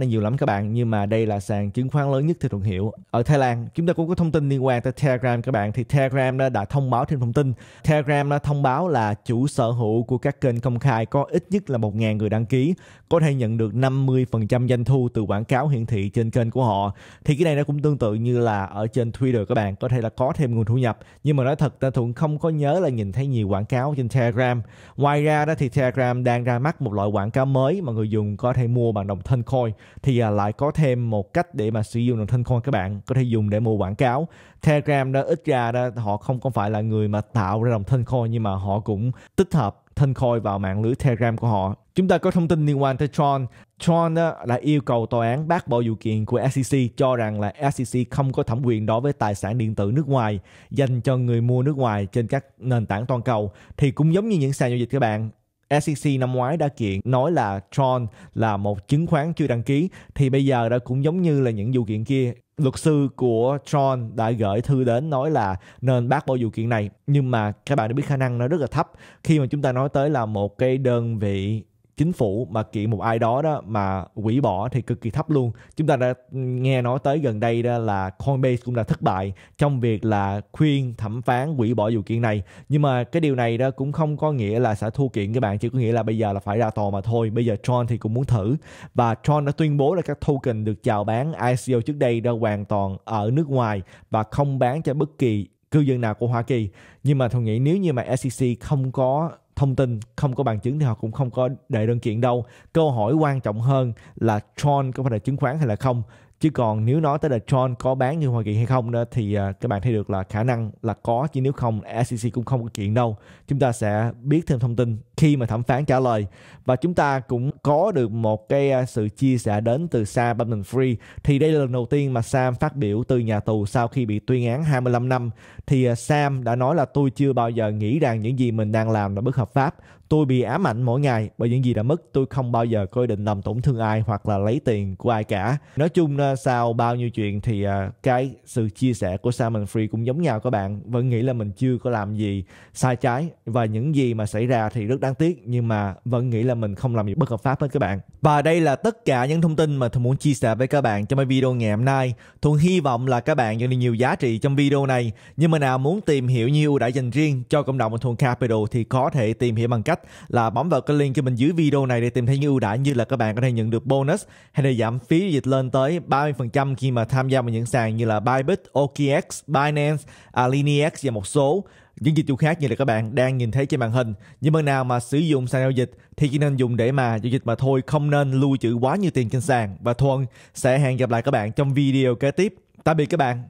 là nhiều lắm các bạn nhưng mà đây là sàn chứng khoán lớn nhất theo thuận hiệu ở Thái Lan chúng ta cũng có thông tin liên quan tới Telegram các bạn thì Telegram đã, đã thông báo thêm thông tin Telegram đã thông báo là chủ sở hữu của các kênh công khai có ít nhất là 1.000 người đăng ký có thể nhận được 50% doanh thu từ quảng cáo hiển thị trên kênh của họ thì cái này nó cũng tương tự như là ở trên Twitter các bạn có thể là có thêm nguồn thu nhập nhưng mà nói thật ta thuận không có nhớ là nhìn thấy nhiều quảng cáo trên Telegram ngoài ra đó thì Telegram đang ra mắt một loại quảng cáo mới mà người dùng có có thể mua bằng đồng thân coin thì à, lại có thêm một cách để mà sử dụng đồng thân coin các bạn có thể dùng để mua quảng cáo telegram đó ít ra đó họ không có phải là người mà tạo ra đồng thân coin nhưng mà họ cũng tích hợp thân coin vào mạng lưới telegram của họ chúng ta có thông tin liên quan tới Tron. Tron là yêu cầu tòa án bác bỏ vụ kiện của SEC cho rằng là SEC không có thẩm quyền đối với tài sản điện tử nước ngoài dành cho người mua nước ngoài trên các nền tảng toàn cầu. Thì cũng giống như những sàn giao dịch các bạn, SEC năm ngoái đã kiện nói là Tron là một chứng khoán chưa đăng ký thì bây giờ đã cũng giống như là những vụ kiện kia luật sư của Tron đã gửi thư đến nói là nên bác bỏ vụ kiện này nhưng mà các bạn đã biết khả năng nó rất là thấp khi mà chúng ta nói tới là một cái đơn vị chính phủ mà kiện một ai đó đó mà hủy bỏ thì cực kỳ thấp luôn chúng ta đã nghe nói tới gần đây đó là Coinbase cũng đã thất bại trong việc là khuyên thẩm phán hủy bỏ vụ kiện này nhưng mà cái điều này đó cũng không có nghĩa là sẽ thua kiện các bạn chỉ có nghĩa là bây giờ là phải ra tòa mà thôi bây giờ Tron thì cũng muốn thử và Tron đã tuyên bố là các token được chào bán ICO trước đây đã hoàn toàn ở nước ngoài và không bán cho bất kỳ cư dân nào của Hoa Kỳ nhưng mà tôi nghĩ nếu như mà SEC không có thông tin không có bằng chứng thì họ cũng không có đệ đơn kiện đâu câu hỏi quan trọng hơn là Tron có phải là chứng khoán hay là không chứ còn nếu nói tới là Tron có bán như Hoa Kỳ hay không đó thì à, các bạn thấy được là khả năng là có chứ nếu không SEC cũng không có kiện đâu chúng ta sẽ biết thêm thông tin khi mà thẩm phán trả lời và chúng ta cũng có được một cái à, sự chia sẻ đến từ Sam Bankman Free thì đây là lần đầu tiên mà Sam phát biểu từ nhà tù sau khi bị tuyên án 25 năm thì à, Sam đã nói là tôi chưa bao giờ nghĩ rằng những gì mình đang làm là bất hợp pháp tôi bị ám ảnh mỗi ngày bởi những gì đã mất tôi không bao giờ có ý định làm tổn thương ai hoặc là lấy tiền của ai cả nói chung sau bao nhiêu chuyện thì à, cái sự chia sẻ của Simon Free cũng giống nhau các bạn vẫn nghĩ là mình chưa có làm gì sai trái và những gì mà xảy ra thì rất đáng tiếc nhưng mà vẫn nghĩ là mình không làm gì bất hợp pháp hết các bạn và đây là tất cả những thông tin mà tôi muốn chia sẻ với các bạn trong cái video ngày hôm nay Thuận hy vọng là các bạn nhận được nhiều giá trị trong video này nhưng mà nào muốn tìm hiểu nhiều ưu đãi dành riêng cho cộng đồng của Capital thì có thể tìm hiểu bằng cách cách là bấm vào cái link cho mình dưới video này để tìm thấy những ưu đãi như là các bạn có thể nhận được bonus hay là giảm phí dịch lên tới 30% khi mà tham gia vào những sàn như là Bybit, OKX, Binance, Alinex và một số những dịch vụ khác như là các bạn đang nhìn thấy trên màn hình. Nhưng mà nào mà sử dụng sàn giao dịch thì chỉ nên dùng để mà giao dịch mà thôi, không nên lưu trữ quá nhiều tiền trên sàn. Và Thuần sẽ hẹn gặp lại các bạn trong video kế tiếp. Tạm biệt các bạn.